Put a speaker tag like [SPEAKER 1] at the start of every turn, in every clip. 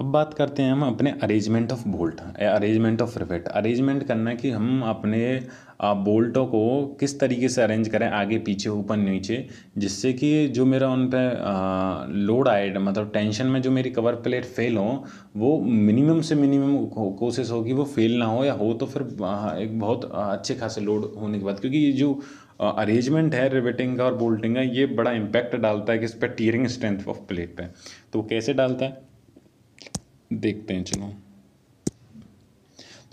[SPEAKER 1] अब बात करते हैं हम अपने arrangement of bolt arrangement of rivet arrangement करना कि हम अपने बोल्टों को किस तरीके से अरेंज करें आगे पीछे ऊपर नीचे जिससे कि जो मेरा उन पर लोड आए मतलब टेंशन में जो मेरी कवर प्लेट फेल हो वो मिनिमम से मिनिमम कोशिश होगी वो फेल ना हो या हो तो फिर एक बहुत अच्छे खासे लोड होने के बाद क्योंकि ये जो अरेंजमेंट है रिवेटिंग का और बोल्टिंग का ये बड़ा इम्पैक्ट डालता है कि इस पर टीयरिंग स्ट्रेंथ ऑफ प्लेट पर तो कैसे डालता है देखते हैं चलो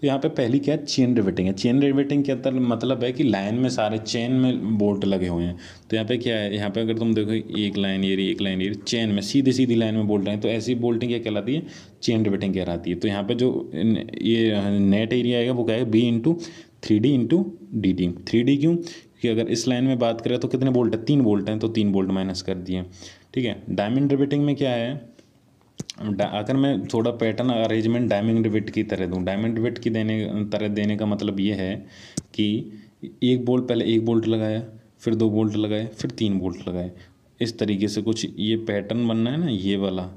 [SPEAKER 1] तो यहाँ पे पहली क्या है चेन रिवेटिंग है चेन रिवेटिंग के अंदर मतलब है कि लाइन में सारे चेन में बोल्ट लगे हुए हैं तो यहाँ पे क्या है यहाँ पे अगर तुम देखो एक लाइन ये रही एक लाइन ये रही चेन में सीधे सीधी लाइन में बोल्ट हैं तो ऐसी बोल्टिंग क्या कहलाती है चेन रिवेटिंग कहलाती है तो यहाँ पर जो ये नेट एरिया आएगा वो क्या है b into three D into d d three d क्यों क्योंकि अगर इस लाइन में बात करें तो कितने बोल्ट है तीन बोल्ट हैं तो तीन बोल्ट माइनस कर दिए ठीक है डायमंड रिवेटिंग में क्या है अगर मैं थोड़ा पैटर्न अरेंजमेंट डायमंड वेट की तरह दूँ डायमंड वेट की देने तरह देने का मतलब ये है कि एक बोल्ट पहले एक बोल्ट लगाया फिर दो बोल्ट लगाए फिर तीन बोल्ट लगाए इस तरीके से कुछ ये पैटर्न बनना है ना ये वाला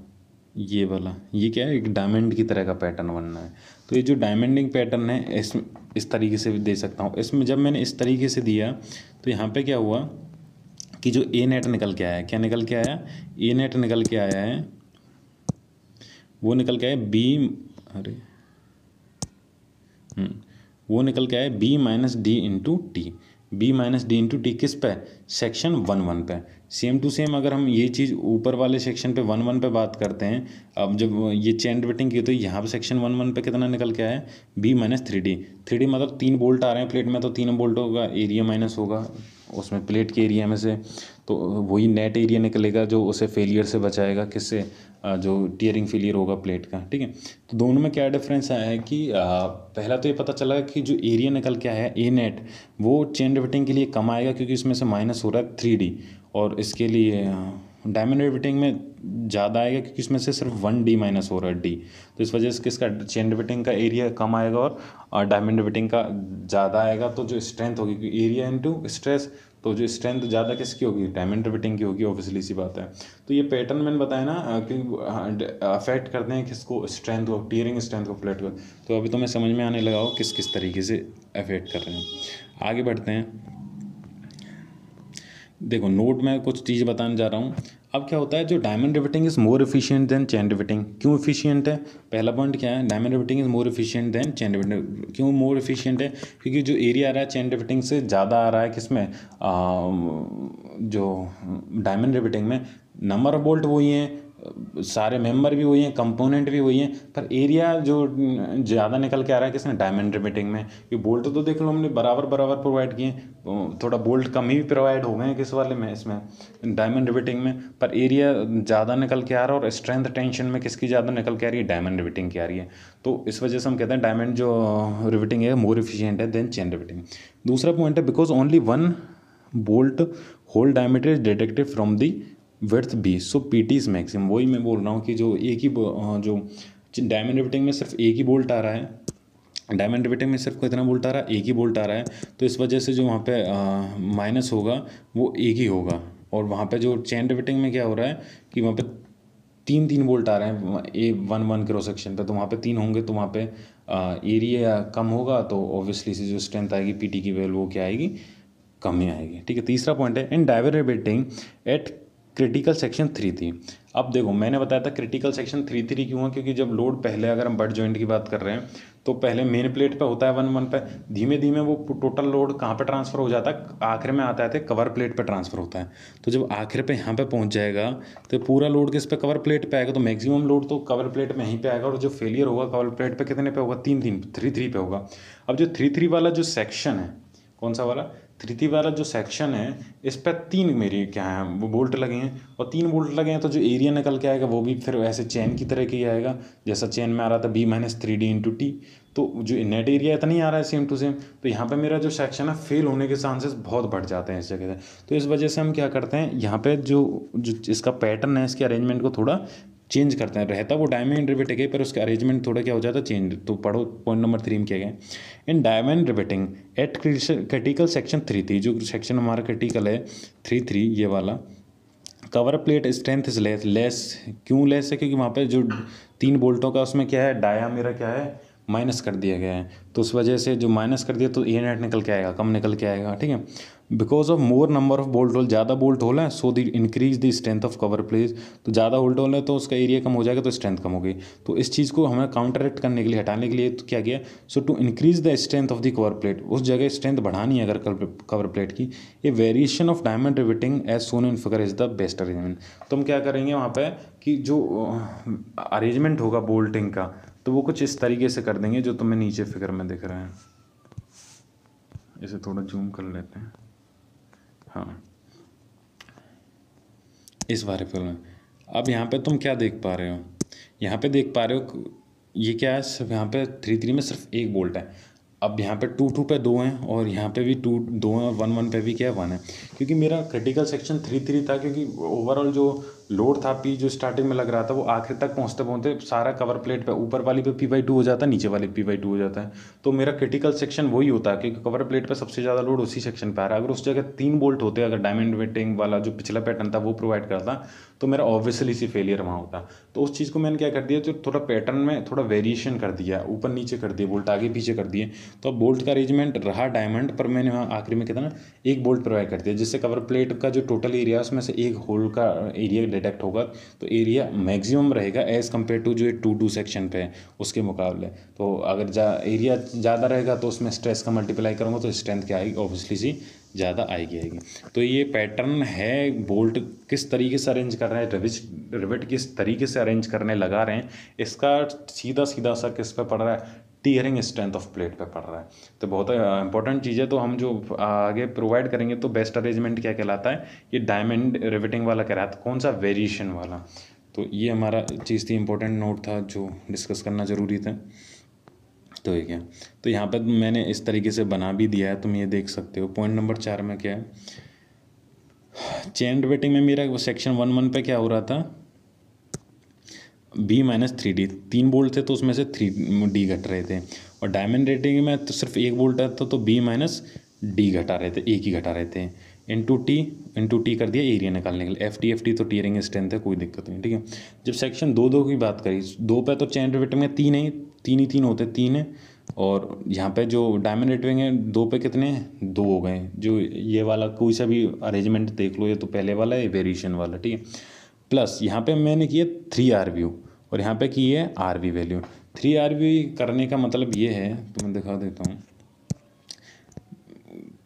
[SPEAKER 1] ये वाला ये क्या है एक डायमंड की तरह का पैटर्न बनना है तो ये जो डायमंडिंग पैटर्न है इस इस तरीके से दे सकता हूँ इसमें जब मैंने इस तरीके से दिया तो यहाँ पे क्या हुआ कि जो ए नेट निकल के आया क्या निकल के आया ए नेट निकल के आया है हम्म, वो निकल के आए बी अरे वो निकल के आए b minus D into t b minus D into t किस पे सेक्शन वन वन पे सेम टू सेम अगर हम ये चीज़ ऊपर वाले सेक्शन पे वन वन पे बात करते हैं अब जब ये चेन रिवेटिंग की तो यहाँ पे सेक्शन वन वन पे कितना निकल के आया b minus three d three d मतलब तीन बोल्ट आ रहे हैं प्लेट में तो तीन बोल्ट होगा एरिया माइनस होगा उसमें प्लेट के एरिया में से तो वही नेट एरिया निकलेगा जो उसे फेलियर से बचाएगा किससे जो टीयरिंग फेलियर होगा प्लेट का ठीक है तो दोनों में क्या डिफरेंस आया है कि पहला तो ये पता चला कि जो एरिया निकल के आया ए नेट वो चेन रिविटिंग के लिए कम आएगा क्योंकि इसमें से माइनस हो रहा है थ्री डी और इसके लिए डायमंड रिविटिंग में ज़्यादा आएगा क्योंकि इसमें से सिर्फ वन डी माइनस हो रहा है डी तो इस वजह से किसका चेन रिविटिंग का एरिया कम आएगा और डायमंड रिविटिंग का ज़्यादा आएगा तो जो स्ट्रेंथ होगी एरिया इंटू स्ट्रेस तो जो स्ट्रेंथ ज़्यादा किसकी होगी टाइम इंटरप्रिटिंग की होगी ऑब्वियसली सी बात है तो ये पैटर्न मैंने बताया ना कि अफेक्ट करते हैं किसको स्ट्रेंथ को टीयरिंग स्ट्रेंथ को फ्लैट को तो अभी तो मैं समझ में आने लगा हो किस किस तरीके से अफेक्ट कर रहे हैं आगे बढ़ते हैं देखो नोट में कुछ चीज़ बताने जा रहा हूँ अब क्या होता है जो diamond riveting is more efficient than chain riveting क्यों इफिशियंट है पहला पॉइंट क्या है diamond riveting is more efficient than chain riveting क्यों मोर इफिशियंट है क्योंकि जो एरिया आ रहा है चैन रिविटिंग से ज़्यादा आ रहा है किसमें जो डायमंड रिविटिंग में नंबर ऑफ बोल्ट वही हैं सारे मेंबर भी वही हैं कंपोनेंट भी वही हैं पर एरिया जो ज़्यादा निकल के आ रहा है किसने डायमंड रिमिटिंग में कि बोल्ट तो देख लो हमने बराबर बराबर प्रोवाइड किए थोड़ा बोल्ट कम ही प्रोवाइड हो गए हैं किस वाले में इसमें डायमंड रिबेटिंग में पर एरिया ज़्यादा निकल के आ रहा है और स्ट्रेंथ टेंशन में किसकी ज़्यादा निकल के आ रही है डायमंड रिविटिंग की आ रही है तो इस वजह से हम कहते हैं डायमंड जो रिविटिंग है मोर इफिशियंट है देन चेन रिविटिंग दूसरा पॉइंट है because only one bolt hole diameter is detected from the width b so p is maximum वही मैं बोल रहा हूँ कि जो एक ही जो डायमंड रिपिटिंग में सिर्फ एक ही बोल्ट आ रहा है डायमंड रिपिटिंग में सिर्फ कितना बोल्ट आ रहा है एक ही बोल्ट आ रहा है तो इस वजह से जो वहाँ पे माइनस होगा वो एक ही होगा और वहाँ पे जो चैन रिपिटिंग में क्या हो रहा है कि वहाँ पे तीन तीन बोल्ट आ रहे हैं a one one cross section पे तो वहाँ पे तीन होंगे तो वहाँ पे एरिया कम होगा तो ऑब्वियसली जो स्ट्रेंथ आएगी पी की वैल्यू वो क्या आएगी कम ही आएगी ठीक है तीसरा पॉइंट है इन डाइवर riveting at critical section three three अब देखो मैंने बताया था क्रिटिकल सेक्शन थ्री थ्री क्यों है क्योंकि जब लोड पहले अगर हम बर्ड जॉइंट की बात कर रहे हैं तो पहले मेन प्लेट पे होता है वन वन पे धीमे धीमे वो टोटल लोड कहाँ पे ट्रांसफ़र हो जाता है आखिर में आता है कवर प्लेट पे ट्रांसफ़र होता है तो जब आखिर पे यहाँ पे पहुँच जाएगा तो पूरा लोड किस पे कवर प्लेट पे आएगा तो मैक्सिमम लोड तो कवर प्लेट में ही पे आएगा और जो फेलियर होगा कवर प्लेट पर कितने पे होगा तीन तीन थ्री थ्री पे होगा अब जो थ्री थ्री वाला जो सेक्शन है कौन सा वाला तृतीय वाला जो सेक्शन है इस पर तीन मेरी क्या है वो बोल्ट लगे हैं और तीन बोल्ट लगे हैं तो जो एरिया निकल के आएगा वो भी फिर ऐसे चैन की तरह की आएगा जैसा चैन में आ रहा था B minus three D into T तो जो नेट एरिया इतना ही आ रहा है सेम टू सेम तो यहाँ पे मेरा जो सेक्शन है फेल होने के चांसेस बहुत बढ़ जाते हैं इस जगह से तो इस वजह से हम क्या करते हैं यहाँ पर जो जो इसका पैटर्न है इसके अरेंजमेंट को थोड़ा चेंज करते हैं रहता वो डायमंड रिबेटिंग है पर उसका अरेंजमेंट थोड़ा क्या हो जाता है चेंज तो पढ़ो पॉइंट नंबर थ्री में क्या गया in diamond riveting at critical section three three जो सेक्शन हमारा क्रिटिकल है थ्री थ्री ये वाला cover plate strength is less less क्यों लेस है क्योंकि वहाँ पे जो तीन बोल्टों का उसमें क्या है डाया मेरा क्या है माइनस कर दिया गया है तो उस वजह से जो माइनस कर दिया तो ए नेट निकल के आएगा कम निकल के आएगा ठीक है because of more number of bolt hole ज़्यादा बोल्ट होल है so the increase the strength of cover plates तो ज़्यादा बोल्ट होल है तो उसका एरिया कम हो जाएगा तो स्ट्रेंथ कम होगी तो इस चीज़ को हमें काउंटरेक्ट करने के लिए हटाने के लिए तो क्या किया so to increase the strength of the cover plate उस जगह स्ट्रेंथ बढ़ानी है अगर कवर प्लेट की a variation of diamond riveting as shown in figure is the best arrangement तो हम क्या करेंगे वहाँ पर कि जो अरेंजमेंट होगा बोल्टिंग का तो वो कुछ इस तरीके से कर देंगे जो तुम्हें नीचे फिगर में दिख रहा है इसे थोड़ा जूम कर लेते हैं हाँ इस बारे फिगर अब यहाँ पे तुम क्या देख पा रहे हो यहाँ पे देख पा रहे हो ये क्या है सिर्फ यहाँ पे थ्री थ्री में सिर्फ एक बोल्ट है अब यहाँ पे टू टू पे दो हैं और यहाँ पे भी टू दो हैं और वन वन पे भी क्या है वन है क्योंकि मेरा क्रिटिकल सेक्शन थ्री थ्री था क्योंकि ओवरऑल जो लोड था पी जो स्टार्टिंग में लग रहा था वो आखिर तक पहुंचते पहुंचते सारा कवर प्लेट पे ऊपर वाली पे पी बाई टू हो जाता है नीचे वाली पी बाई टू हो जाता है तो मेरा क्रिटिकल सेक्शन वही होता है क्योंकि कवर प्लेट पे सबसे ज़्यादा लोड उसी सेक्शन पे आ रहा है अगर उस जगह तीन बोल्ट होते अगर डायमंड वेटिंग वाला जो पिछला पैटर्न था वो प्रोवाइड करता तो मेरा ऑब्वियसली सी फेलियर वहाँ होता तो उस चीज़ को मैंने क्या कर दिया जो थोड़ा पैटर्न में थोड़ा वेरिएशन कर दिया ऊपर नीचे कर दिया बोल्ट आगे पीछे कर दिए तो अब बोल्ट का अरेंजमेंट रहा डायमंड पर मैंने वहाँ आखिरी में कितना एक बोल्ट प्रोवाइड कर दिया जिससे कवर प्लेट का जो टोटल एरिया है उसमें से एक होल का एरिया डिटेक्ट होगा तो एरिया मैक्सिमम रहेगा एज़ कम्पेयर टू जो टू टू सेक्शन पे है उसके मुकाबले तो अगर जा एरिया ज़्यादा रहेगा तो उसमें स्ट्रेस का मल्टीप्लाई करूँगा तो स्ट्रेंथ क्या आएगी ऑब्वियसली सी ज़्यादा आएगी आएगी तो ये पैटर्न है बोल्ट किस तरीके से अरेंज कर रहे हैं रिविच रिविट किस तरीके से अरेंज करने लगा रहे हैं इसका सीधा सीधा असर किस पे पड़ रहा है टीयरिंग स्ट्रेंथ ऑफ प्लेट पे पड़ रहा है तो बहुत इंपॉर्टेंट चीज़ है तो हम जो आगे प्रोवाइड करेंगे तो बेस्ट अरेंजमेंट क्या कहलाता है ये डायमंड रिविटिंग वाला कहलाता है तो कौन सा वेरिएशन वाला तो ये हमारा चीज़ थी इंपॉर्टेंट नोट था जो डिस्कस करना ज़रूरी था तो ये क्या तो यहाँ पर मैंने इस तरीके से बना भी दिया है तुम ये देख सकते हो पॉइंट नंबर चार में क्या है चेन वेटिंग में मेरा वो सेक्शन वन वन पे क्या हो रहा था बी माइनस थ्री डी तीन बोल्ट थे तो उसमें से थ्री डी घट रहे थे और डायमंड रेटिंग में तो सिर्फ एक बोल्ट था तो बी माइनस डी घटा रहे थे एक ही घटा रहे थे इंटू टी इंटू टी कर दिया एरिया निकालने के लिए एफ टी एफ टी तो टीयरिंग स्ट्रेंथ है कोई दिक्कत नहीं ठीक है जब सेक्शन दो दो की बात करी दो पे तो चैन रिवेटिंग में तीन ही तीन ही तीन होते हैं तीन है और यहाँ पे जो डायमंड रेटिंग है दो पे कितने दो हो गए जो ये वाला कोई सा भी अरेंजमेंट देख लो ये तो पहले वाला है वेरिएशन वाला ठीक है प्लस यहाँ पे मैंने किया थ्री आर व्यू और यहाँ पे की है R V value three R V करने का मतलब ये है तो मैं दिखा देता हूँ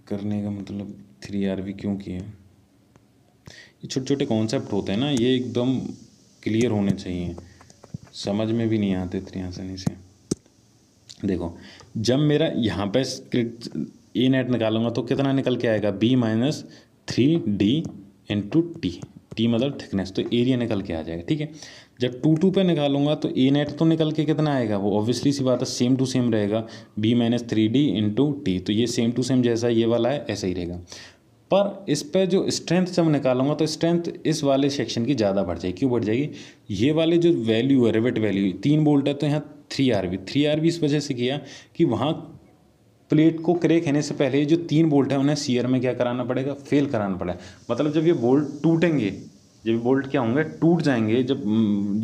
[SPEAKER 1] करने का मतलब थ्री आर वी क्यों किए ये छोटे छोटे कॉन्सेप्ट होते हैं ना ये एकदम क्लियर होने चाहिए समझ में भी नहीं आते इतनी आसानी से देखो जब मेरा यहाँ पे ए नेट निकालूंगा तो कितना निकल के आएगा B minus three D into T T मतलब थिकनेस तो एरिया निकल के आ जाएगा ठीक है जब टू टू पे निकालूंगा तो ए नेट तो निकल के कितना आएगा वो ऑब्वियसली सी बात है सेम टू सेम रहेगा B minus three D into T तो ये सेम टू सेम जैसा ये वाला है ऐसा ही रहेगा पर इस पर जो स्ट्रेंथ जब निकालूंगा तो स्ट्रेंथ इस वाले सेक्शन की ज़्यादा बढ़ जाएगी क्यों बढ़ जाएगी ये वाले जो वैल्यू है रिवेट वैल्यू तीन बोल्ट है तो यहाँ three R B three R B इस वजह से किया कि वहाँ प्लेट को क्रेक होने से पहले जो तीन बोल्ट हैं उन्हें सीयर में क्या कराना पड़ेगा फेल कराना पड़ेगा मतलब जब ये बोल्ट टूटेंगे जब बोल्ट क्या होंगे टूट जाएंगे जब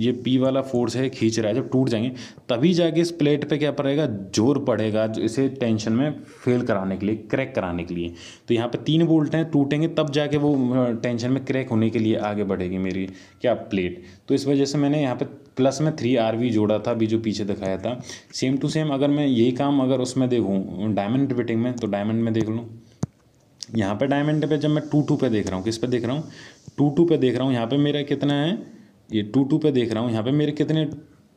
[SPEAKER 1] ये पी वाला फोर्स है खींच रहा है जब टूट जाएंगे तभी जाके इस प्लेट पे क्या पड़ेगा जोर पड़ेगा जो इसे टेंशन में फेल कराने के लिए क्रैक कराने के लिए तो यहाँ पे तीन बोल्ट हैं टूटेंगे तब जाके वो टेंशन में क्रैक होने के लिए आगे बढ़ेगी मेरी क्या प्लेट तो इस वजह से मैंने यहाँ पर प्लस में थ्री आर वी जोड़ा था अभी जो पीछे दिखाया था सेम टू सेम अगर मैं यही काम अगर उसमें देखूँ डायमंड रिपीटिंग में तो डायमंड में देख लूँ यहाँ पे डायमंड पे जब मैं टू टू पे देख रहा हूँ किस पे देख रहा हूँ टू टू पे देख रहा हूँ यहाँ पे मेरा कितना है ये टू टू पे देख रहा हूँ यहाँ पे मेरे कितने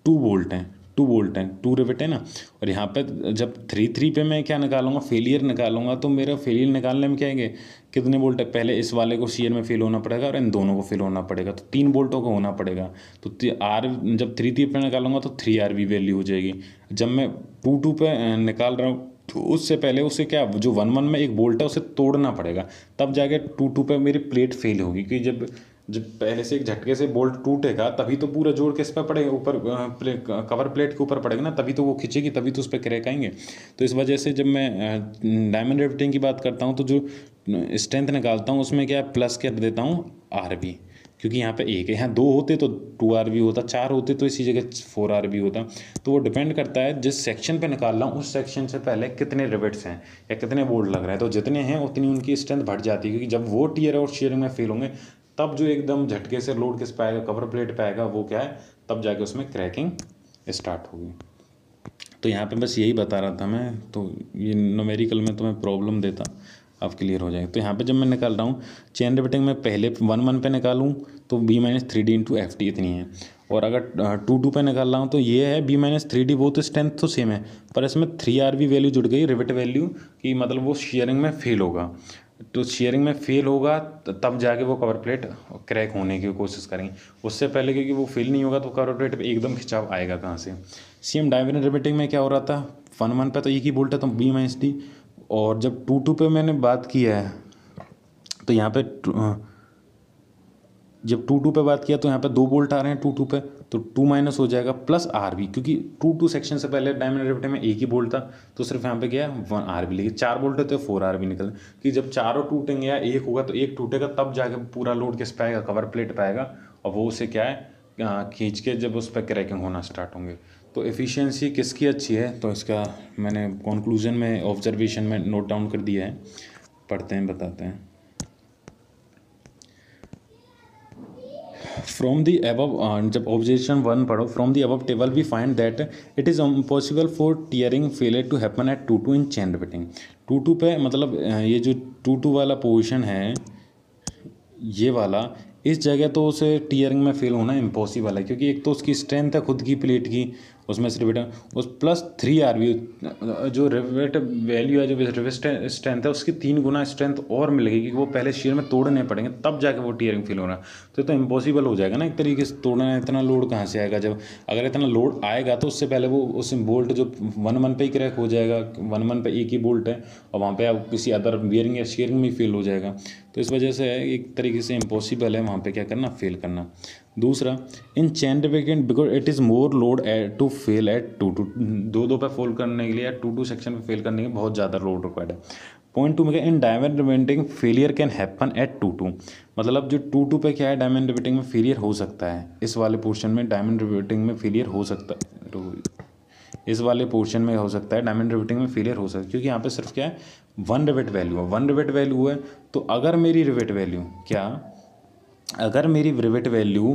[SPEAKER 1] टू वोल्ट हैं टू वोल्ट है टू रिविट है ना और यहाँ पर जब थ्री थ्री पे मैं क्या निकालूंगा फेलियर निकालूंगा तो मेरा फेलियर निकालने में क्या है कितने वोल्ट है पहले इस वाले को सी में फेल होना पड़ेगा और इन दोनों को फेल होना पड़ेगा तो तीन वोल्टों को होना पड़ेगा तो आर जब थ्री थ्री पे निकालूंगा तो थ्री आर वैल्यू हो जाएगी जब मैं टू टू पे निकाल रहा हूँ तो उससे पहले उसे क्या जो वन वन में एक बोल्ट है उसे तोड़ना पड़ेगा तब जाके टू टू पे मेरी प्लेट फेल होगी क्योंकि जब जब पहले से एक झटके से बोल्ट टूटेगा तभी तो पूरा जोर किस पर पड़ेगा ऊपर प्ले, कवर प्लेट के ऊपर पड़ेगा ना तभी तो वो खींचेगी तभी तो उस पर क्रैक आएंगे तो इस वजह से जब मैं डायमंड रिफ्टिंग की बात करता हूँ तो जो स्ट्रेंथ निकालता हूँ उसमें क्या प्लस कर देता हूँ आर बी क्योंकि यहाँ पे एक है यहाँ दो होते तो टू आर बी होता चार होते तो इसी जगह फोर आर बी होता तो वो डिपेंड करता है जिस सेक्शन पे निकाल रहा हूँ उस सेक्शन से पहले कितने रिवेट्स हैं या कितने बोल्ट लग रहे हैं तो जितने हैं उतनी उनकी स्ट्रेंथ बढ़ जाती है क्योंकि जब वो टीयर और शेयरिंग में फेल होंगे तब जो एकदम झटके से लोड किस आएगा कवर प्लेट पे आएगा वो क्या है तब जाके उसमें क्रैकिंग स्टार्ट होगी तो यहाँ पे बस यही बता रहा था मैं तो ये नोमेरिकल में तो मैं प्रॉब्लम देता अब क्लियर हो जाएगा तो यहाँ पे जब मैं निकाल रहा हूँ चेन रिपीटिंग में पहले वन वन पे निकालूँ तो B minus three D into F T इतनी है और अगर टू टू पे निकाल रहा हूँ तो ये है बी माइनस थ्री डी वो तो स्ट्रेंथ तो सेम है पर इसमें थ्री आर वी वैल्यू जुड़ गई रिविट वैल्यू कि मतलब वो शेयरिंग में फेल होगा तो शेयरिंग में फ़ेल होगा तब जाके वो कवर प्लेट क्रैक होने की कोशिश करेंगे उससे पहले क्योंकि वो फेल नहीं होगा तो कवर प्लेट एकदम खिंचाव आएगा कहाँ से सेम डायमेंड रिबेटिंग में क्या हो रहा था वन वन पे तो एक ही बोल्ट है तो बी माइनस डी और जब टू टू पे मैंने बात की है तो यहाँ पे जब टू टू पे बात किया तो यहाँ पे दो बोल्ट आ रहे हैं टू टू पे तो टू माइनस हो जाएगा प्लस आर बी क्योंकि टू टू सेक्शन से पहले डायमंड डेरिवेटिव में एक ही बोल्ट था तो सिर्फ यहाँ पे गया वन आर बी लेकिन चार बोल्ट होते फोर आर बी निकल कि जब चारों टूटेंगे या एक होगा तो एक टूटेगा तब जाके पूरा लोड किस पे आएगा कवर प्लेट पाएगा आएगा और वो उसे क्या है खींच के जब उस पर क्रैकिंग होना स्टार्ट होंगे तो एफिशिएंसी किसकी अच्छी है तो इसका मैंने कंक्लूजन में ऑब्जर्वेशन में नोट डाउन कर दिया है पढ़ते हैं बताते हैं फ्रॉम दी एबव जब ऑब्जेक्शन वन पढ़ो from the above table we find that it is impossible for tearing failure to happen at two two in chain riveting two two पे मतलब uh, ये जो टू टू वाला position है ये वाला इस जगह तो उसे टीयरिंग में फेल होना इम्पॉसिबल है क्योंकि एक तो उसकी स्ट्रेंथ है खुद की प्लेट की उसमें से रिवेट उस प्लस थ्री आर जो रिवेट वैल्यू है जो स्ट्रेंथ है उसकी तीन गुना स्ट्रेंथ और मिलेगी क्योंकि वो पहले शेयर में तोड़ने पड़ेंगे तब जाके वो टीयरिंग फील हो रहा है तो, तो इम्पॉसिबल हो जाएगा ना एक तरीके से तोड़ना इतना लोड कहाँ से आएगा जब अगर इतना लोड आएगा तो उससे पहले वो उस बोल्ट जो वन वन पे ही क्रैक हो जाएगा वन वन पे एक ही बोल्ट है और वहाँ पे आप किसी अदर वियरिंग या शेयरिंग में फेल हो जाएगा तो इस वजह से एक तरीके से इम्पॉसिबल है वहाँ पे क्या करना फेल करना दूसरा इन चैन वेकेंट because it is more load at two fail at two two दो दो पे फोल करने के लिए या टू टू सेक्शन पे फेल करने के लिए बहुत ज़्यादा लोड रिक्वायर्ड है पॉइंट टू में क्या in diamond riveting failure can happen at two two मतलब जो टू टू पे क्या है डायमंड रिबेटिंग में फेलियर हो सकता है इस वाले पोर्शन में डायमंड रिवेटिंग में फेलियर हो सकता है तो इस वाले पोर्शन में हो सकता है डायमंड रिवेटिंग में फेलियर हो सकता है क्योंकि यहाँ पे सिर्फ क्या है वन रिवेट वैल्यू है वन रिवेट वैल्यू है तो अगर मेरी रिवेट वैल्यू क्या अगर मेरी ब्रेवेट वैल्यू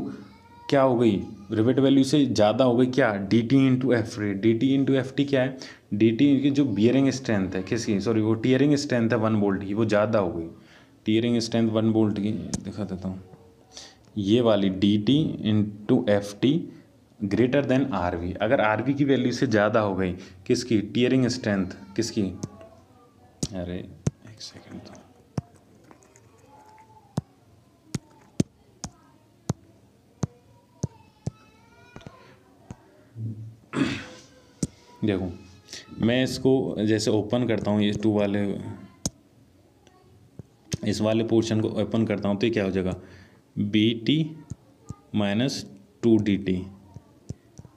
[SPEAKER 1] क्या हो गई ब्रेवेट वैल्यू से ज़्यादा हो गई क्या D T into F T D T into F T क्या है डी टी की जो बियरिंग स्ट्रेंथ है किसकी सॉरी वो टीयरिंग स्ट्रेंथ है वन बोल्ट की वो ज़्यादा हो गई टीयरिंग स्ट्रेंथ वन बोल्ट की दिखा देता हूँ ये वाली D T into F T greater than R V अगर आर वी की वैल्यू से ज़्यादा हो गई किसकी टीयरिंग स्ट्रेंथ किसकी अरे एक सेकेंड देखो मैं इसको जैसे ओपन करता हूँ ये टू वाले इस वाले पोर्शन को ओपन करता हूँ तो ये क्या हो जाएगा B T minus two D T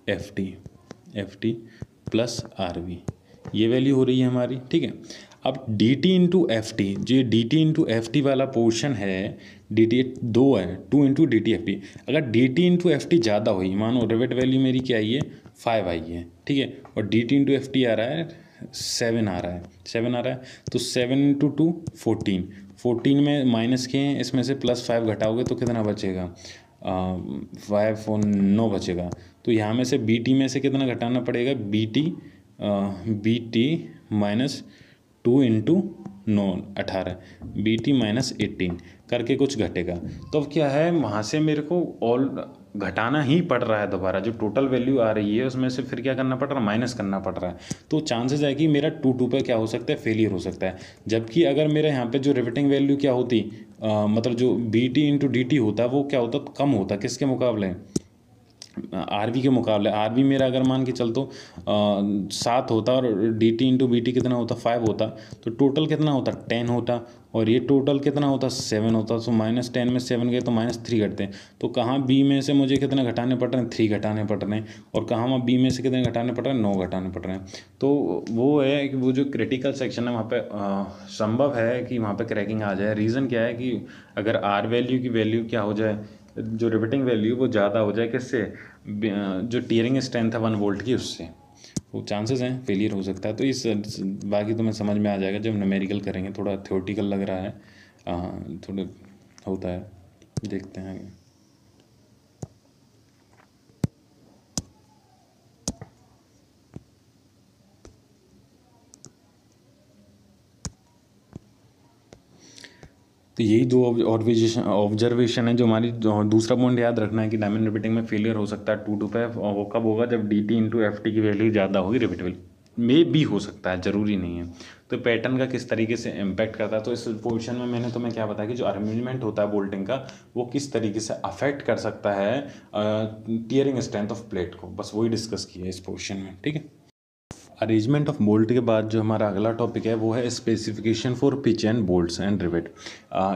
[SPEAKER 1] F T F T plus R V ये वैल्यू हो रही है हमारी ठीक है अब D T into F T जो ये D T into F T वाला पोर्शन है डी टी दो है two into D T F T अगर D T into F T ज़्यादा हुई मानो रेवेट वैल्यू मेरी क्या आई है फाइव आई है ठीक है और D T into F T आ रहा है सेवन आ रहा है सेवन आ रहा है तो seven into two fourteen fourteen में माइनस किए हैं इसमें से प्लस फाइव घटाओगे तो कितना बचेगा फाइव फोर नौ बचेगा तो यहाँ में से बी टी में से कितना घटाना पड़ेगा B T B T minus two into नौ अठारह बी टी माइनस एटीन करके कुछ घटेगा तो अब क्या है वहाँ से मेरे को ऑल घटाना ही पड़ रहा है दोबारा जो टोटल वैल्यू आ रही है उसमें से फिर क्या करना पड़ रहा है माइनस करना पड़ रहा है तो चांसेस है कि मेरा टू टू पे क्या हो सकता है फेलियर हो सकता है जबकि अगर मेरे यहाँ पे जो रिवेटिंग वैल्यू क्या होती आ, मतलब जो B T into D T होता वो क्या होता कम होता किसके मुकाबले आर के मुकाबले आर मेरा अगर मान के चल तो सात होता और D T into B T कितना होता फाइव होता तो टोटल कितना होता टेन होता और ये टोटल कितना होता सेवन होता सो माइनस टेन में सेवन गए तो माइनस थ्री घटते हैं तो कहाँ बी में से मुझे कितने घटाने पड़ रहे हैं थ्री घटाने पड़ रहे हैं और कहाँ वहाँ बी में से कितने घटाने पड़ रहे हैं नौ घटाने पड़ रहे हैं तो वो है कि वो जो क्रिटिकल सेक्शन है वहाँ पर संभव है कि वहाँ पर क्रैकिंग आ जाए रीज़न क्या है कि अगर आर वैल्यू की वैल्यू क्या हो जाए जो रिपीटिंग वैल्यू वो ज़्यादा हो जाए किससे जो टीयरिंग स्ट्रेंथ है वन वोल्ट की उससे वो चांसेस हैं फेलियर हो सकता है तो इस बाकी तो मैं समझ में आ जाएगा जब नमेरिकल करेंगे थोड़ा थ्योरेटिकल लग रहा है थोड़ा होता है देखते हैं आगे तो यही दो ऑब्जर्वेशन ऑब्जर्वेशन है जो हमारी दूसरा पॉइंट याद रखना है कि डायमंड रिपीटिंग में फेलियर हो सकता है टू टू फाइव और वो कब होगा जब D T into F T की वैल्यू ज़्यादा होगी वैल्यू में भी हो सकता है ज़रूरी नहीं है तो पैटर्न का किस तरीके से इम्पैक्ट करता है तो इस पोजिशन में मैंने तुम्हें क्या बताया कि जो अरेंजमेंट होता है बोल्टिंग का वो किस तरीके से अफेक्ट कर सकता है टीयरिंग स्ट्रेंथ ऑफ प्लेट को बस वही डिस्कस किया इस पोजिशन में ठीक है अरेंजमेंट ऑफ बोल्ट के बाद जो हमारा अगला टॉपिक है वो है specification for pitch and bolts and rivet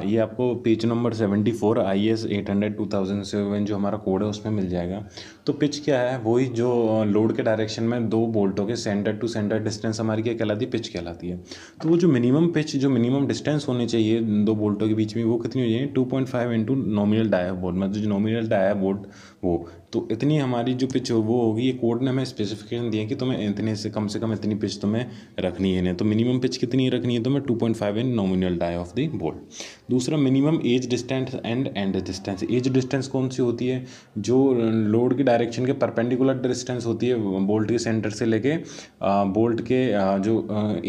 [SPEAKER 1] ये आपको page number seventy four I S eight hundred two thousand seven जो हमारा कोड है उसमें मिल जाएगा तो पिच क्या है वही जो लोड के डायरेक्शन में दो बोल्टों के सेंटर टू सेंटर डिस्टेंस हमारी क्या कहलाती है पिच कहलाती है तो वो जो मिनिमम पिच जो मिनिमम डिस्टेंस होनी चाहिए दो बोल्टों के बीच में वो कितनी हो जाएगी two point five into nominal dia bolt मतलब जो नॉमिनल डाया बोल्ट वो तो इतनी हमारी जो पिच वो होगी ये कोर्ट ने हमें स्पेसिफिकेशन दिया कि तुम्हें इतने से कम से कम इतनी पिच तुम्हें रखनी है ना तो मिनिमम पिच कितनी रखनी है तुम्हें two point five in nominal dia of the bolt दूसरा minimum edge distance end end distance edge distance कौन सी होती है जो लोड की डायरेक्शन के परपेंडिकुलर डिस्टेंस होती है बोल्ट के सेंटर से लेके बोल्ट के जो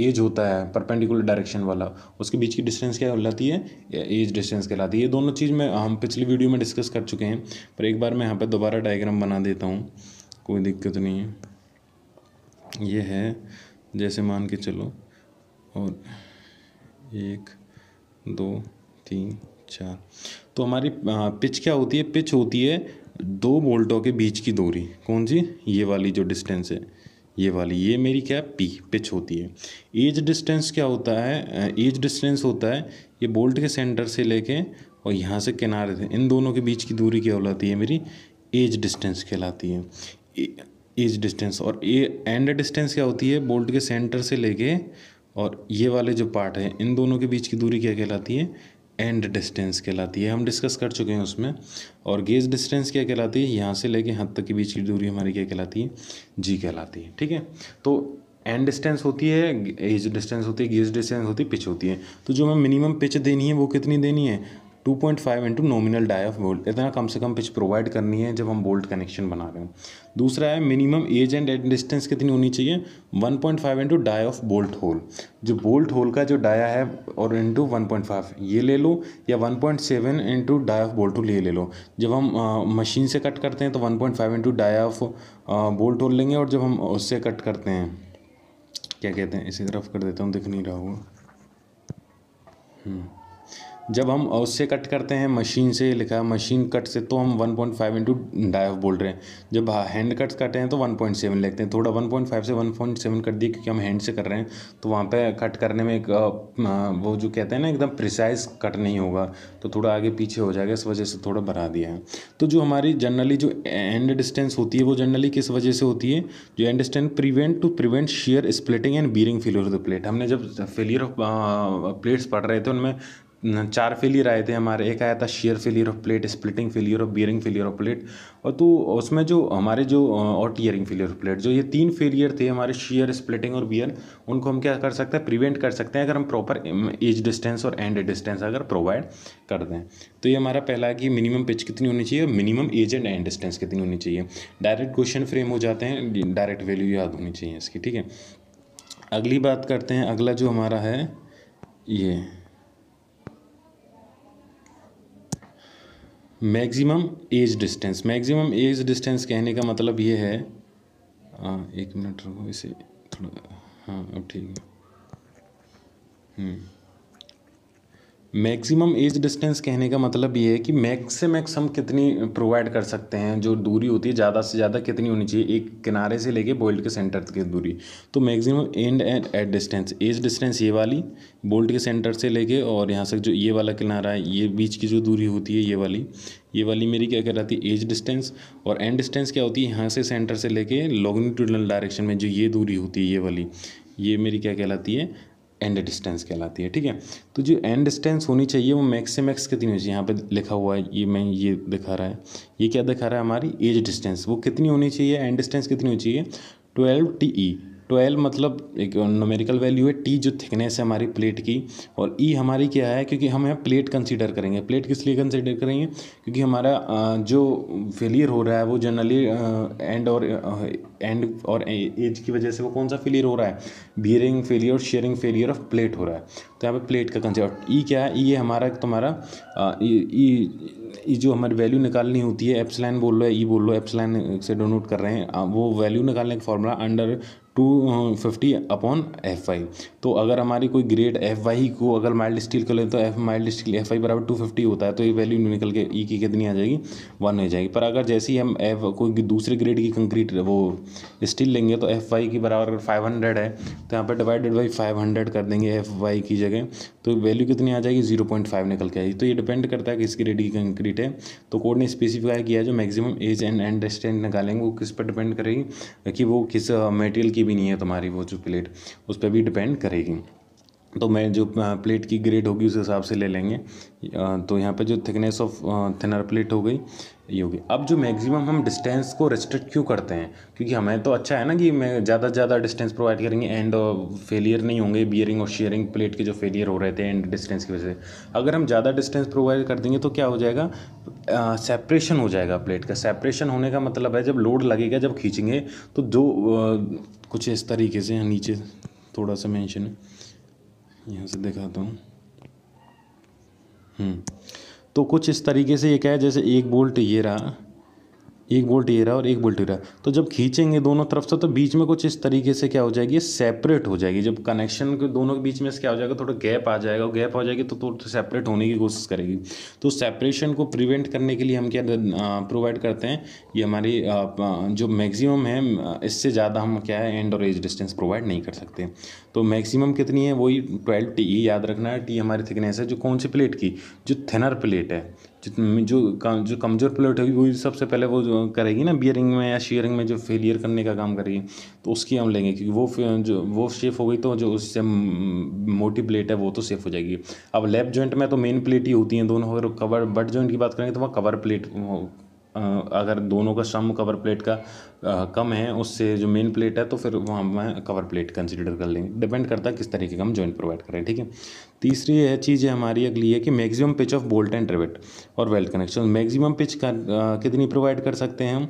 [SPEAKER 1] एज होता है परपेंडिकुलर डायरेक्शन वाला उसके बीच की डिस्टेंस क्या कहलाती है एज डिस्टेंस कहलाती है ये दोनों चीज़ में हम पिछली वीडियो में डिस्कस कर चुके हैं पर एक बार मैं यहाँ पर दोबारा डायग्राम बना देता हूँ कोई दिक्कत नहीं है ये है जैसे मान के चलो और एक दो तीन चार तो हमारी पिच क्या होती है पिच होती है दो बोल्टों के बीच की दूरी कौन सी ये वाली जो डिस्टेंस है ये वाली ये मेरी क्या पी पिच होती है एज डिस्टेंस क्या होता है एज डिस्टेंस होता है ये बोल्ट के सेंटर से लेके और यहाँ से किनारे से इन दोनों के बीच की दूरी क्या कहलाती है मेरी एज डिस्टेंस कहलाती है एज डिस्टेंस और ए एंड डिस्टेंस क्या होती है बोल्ट के सेंटर से लेके और ये वाले जो पार्ट हैं इन दोनों के बीच की दूरी क्या कहलाती है एंड डिस्टेंस कहलाती है हम डिस्कस कर चुके हैं उसमें और गेज डिस्टेंस क्या कहलाती है यहाँ से लेके हद तक के बीच की दूरी हमारी क्या कहलाती है जी कहलाती है ठीक है तो एंड डिस्टेंस होती है एज डिस्टेंस होती है गेज डिस्टेंस होती है पिच होती है तो जो हमें मिनिमम पिच देनी है वो कितनी देनी है two point five into nominal dia of bolt इतना कम से कम पिच प्रोवाइड करनी है जब हम बोल्ट कनेक्शन बना रहे हैं दूसरा है minimum edge end end distance कितनी होनी चाहिए one point five into dia of bolt hole जो बोल्ट होल का जो डाया है और इंटू वन पॉइंट फाइव ये ले लो या one point seven into dia of bolt hole ये ले लो जब हम मशीन से कट करते हैं तो one point five into dia of bolt hole लेंगे और जब हम उससे कट करते हैं क्या कहते हैं इसी तरफ कर देता हूँ दिख नहीं रहा होगा हम्म। जब हम उससे कट करते हैं मशीन से लिखा मशीन कट से तो हम 1.5 पॉइंट फाइव इंटू डाइव बोल रहे हैं जब हैंड कट करते हैं तो 1.7 लिखते हैं थोड़ा 1.5 से 1.7 कर दिए क्योंकि हम हैंड से कर रहे हैं तो वहाँ पे कट करने में एक वो जो कहते हैं ना एकदम प्रिसाइज कट नहीं होगा तो थोड़ा आगे पीछे हो जाएगा इस वजह से थोड़ा बढ़ा दिया है तो जो हमारी जनरली जो एंड डिस्टेंस होती है वो जनरली किस वजह से होती है जो end distance prevent to prevent shear splitting and bearing failure of the plate हमने जब फेलियर ऑफ प्लेट्स पढ़ रहे थे उनमें चार फेलियर आए थे हमारे एक आया था shear failure of plate splitting failure of bearing failure of plate और तो उसमें जो हमारे जो और टीयरिंग फेलियर ऑफ प्लेट जो ये तीन फेलियर थे हमारे शेयर स्प्लिटिंग और बियर उनको हम क्या कर सकते हैं प्रिवेंट कर सकते हैं अगर हम प्रॉपर एज डिस्टेंस और एंड डिस्टेंस अगर प्रोवाइड कर दें तो ये हमारा पहला कि मिनिमम पिच कितनी होनी चाहिए और minimum edge end end distance कितनी होनी चाहिए डायरेक्ट क्वेश्चन फ्रेम हो जाते हैं डायरेक्ट वैल्यू याद होनी चाहिए इसकी ठीक है अगली बात करते हैं अगला जो हमारा है ये maximum edge distance maximum edge distance कहने का मतलब ये है आ, हाँ, एक मिनट रुको इसे थोड़ा हाँ अब ठीक है हम्म। मैक्सिमम एज डिस्टेंस कहने का मतलब ये है कि मैक्स से मैक्स हम कितनी प्रोवाइड कर सकते हैं जो दूरी होती है ज़्यादा से ज़्यादा कितनी होनी चाहिए एक किनारे से लेके बोल्ट के सेंटर की दूरी तो maximum end end edge distance edge distance ये वाली बोल्ट के सेंटर से लेके और यहाँ से जो ये वाला किनारा है ये बीच की जो दूरी होती है ये वाली ये वाली मेरी क्या कहलाती है एज डिस्टेंस और एंड डिस्टेंस क्या होती है यहाँ से सेंटर से लेके लॉन्गिट्यूडनल डायरेक्शन में जो ये दूरी होती है ये वाली ये मेरी क्या कहलाती है एंड डिस्टेंस कहलाती है ठीक है तो जो एंड डिस्टेंस होनी चाहिए वो मैक्स से मैक्स कितनी होनी चाहिए यहाँ पे लिखा हुआ है ये मैं ये दिखा रहा है ये क्या दिखा रहा है हमारी एज डिस्टेंस वो कितनी होनी चाहिए एंड डिस्टेंस कितनी होनी चाहिए ट्वेल्व टी ई ट्वेल्व मतलब एक नोमेरिकल वैल्यू है टी जो थिकनेस है हमारी प्लेट की और ई e हमारी क्या है क्योंकि हम यहाँ प्लेट कंसीडर करेंगे प्लेट किस लिए कंसीडर करेंगे क्योंकि हमारा जो फेलियर हो रहा है वो जनरली एंड और एंड और एज की वजह से वो कौन सा फेलियर हो रहा है बियरिंग फेलियर और शेयरिंग फेलियर ऑफ प्लेट हो रहा है तो यहाँ पे प्लेट का कंसिडर ई e क्या है ई e है हमारा तुम्हारा ई e, जो हमारी वैल्यू निकालनी होती है एप्सलाइन बोल लो ई बोल लो एप्सलाइन से डोनोट कर रहे हैं वो वैल्यू निकालने का formula under two fifty upon F Y तो अगर हमारी कोई ग्रेड एफ वाई को अगर माइल्ड स्टील कर ले तो F mild steel F Y बराबर टू फिफ्टी होता है तो ये वैल्यू निकल के ई e की कितनी आ जाएगी वन हो जाएगी पर अगर जैसे ही हम एफ कोई दूसरे ग्रेड की कंक्रीट वो स्टील लेंगे तो एफ वाई की बराबर अगर फाइव हंड्रेड है तो यहाँ पर डिवाइडेड बाई फाइव हंड्रेड कर देंगे एफ वाई की जगह तो वैल्यू कितनी आ जाएगी जीरो पॉइंट फाइव निकल के आएगी तो ये डिपेंड करता है किस ग्रेड की कंक्रीट है तो कोर्ट ने स्पेसिफाई किया जो मैक्सिमम एज एंड एंड स्टैंड निकालेंगे वो किस पर डिपेंड करेगी कि वो किस मटेरियल की की भी नहीं है तुम्हारी वो जो प्लेट उस पर भी डिपेंड करेगी तो मैं जो प्लेट की ग्रेड होगी उस हिसाब से ले लेंगे तो यहाँ पे जो थिकनेस ऑफ थिनर प्लेट हो गई ये होगी अब जो मैक्सिमम हम डिस्टेंस को रेस्ट्रिक्ट क्यों करते हैं क्योंकि हमें तो अच्छा है ना कि मैं ज़्यादा से ज़्यादा डिस्टेंस प्रोवाइड करेंगे एंड फेलियर नहीं होंगे बियरिंग और शेयरिंग प्लेट के जो फेलियर हो रहे थे एंड डिस्टेंस की वजह से अगर हम ज़्यादा डिस्टेंस प्रोवाइड कर देंगे तो क्या हो जाएगा सेपरेशन हो जाएगा प्लेट का सेपरेशन होने का मतलब है जब लोड लगेगा जब खींचेंगे तो जो कुछ इस तरीके से यहाँ नीचे थोड़ा सा मेंशन है यहाँ से दिखाता हूँ हम्म तो कुछ इस तरीके से ये क्या है जैसे एक बोल्ट ये रहा एक बोल्ट ये रहा और एक बोल्ट ये रहा तो जब खींचेंगे दोनों तरफ से तो बीच में कुछ इस तरीके से क्या हो जाएगी सेपरेट हो जाएगी जब कनेक्शन के दोनों के बीच में क्या हो जाएगा थोड़ा गैप आ जाएगा गैप हो जाएगी तो थोड़ा तो सेपरेट होने की कोशिश करेगी तो सेपरेशन को प्रिवेंट करने के लिए हम क्या प्रोवाइड करते हैं ये हमारी जो मैक्सिमम है इससे ज़्यादा हम क्या है एंड और एज डिस्टेंस प्रोवाइड नहीं कर सकते तो मैक्सिमम कितनी है वही ट्वेल्व टी e याद रखना है टी हमारी थिकनेस है जो कौन सी प्लेट की जो थिनर प्लेट है जितने जो जो कमज़ोर प्लेट होगी वही सबसे पहले वो जो करेगी ना बियरिंग में या शेयरिंग में जो फेलियर करने का काम करेगी तो उसकी हम लेंगे क्योंकि वो जो वो सेफ हो गई तो जो उससे मोटी प्लेट है वो तो सेफ हो जाएगी अब लेप जॉइंट में तो मेन प्लेट ही होती हैं दोनों अगर कवर बट जॉइंट की बात करेंगे तो वहाँ कवर प्लेट अगर दोनों का सम कवर प्लेट का आ, कम है उससे जो मेन प्लेट है तो फिर वहाँ कवर प्लेट कंसिडर कर लेंगे डिपेंड करता है किस तरीके का हम जॉइंट प्रोवाइड करें ठीक है तीसरी है चीज़ है हमारी अगली है कि maximum pitch of bolt and rivet और वेल्ट कनेक्शन मैक्सिमम पिच का कितनी प्रोवाइड कर सकते हैं हम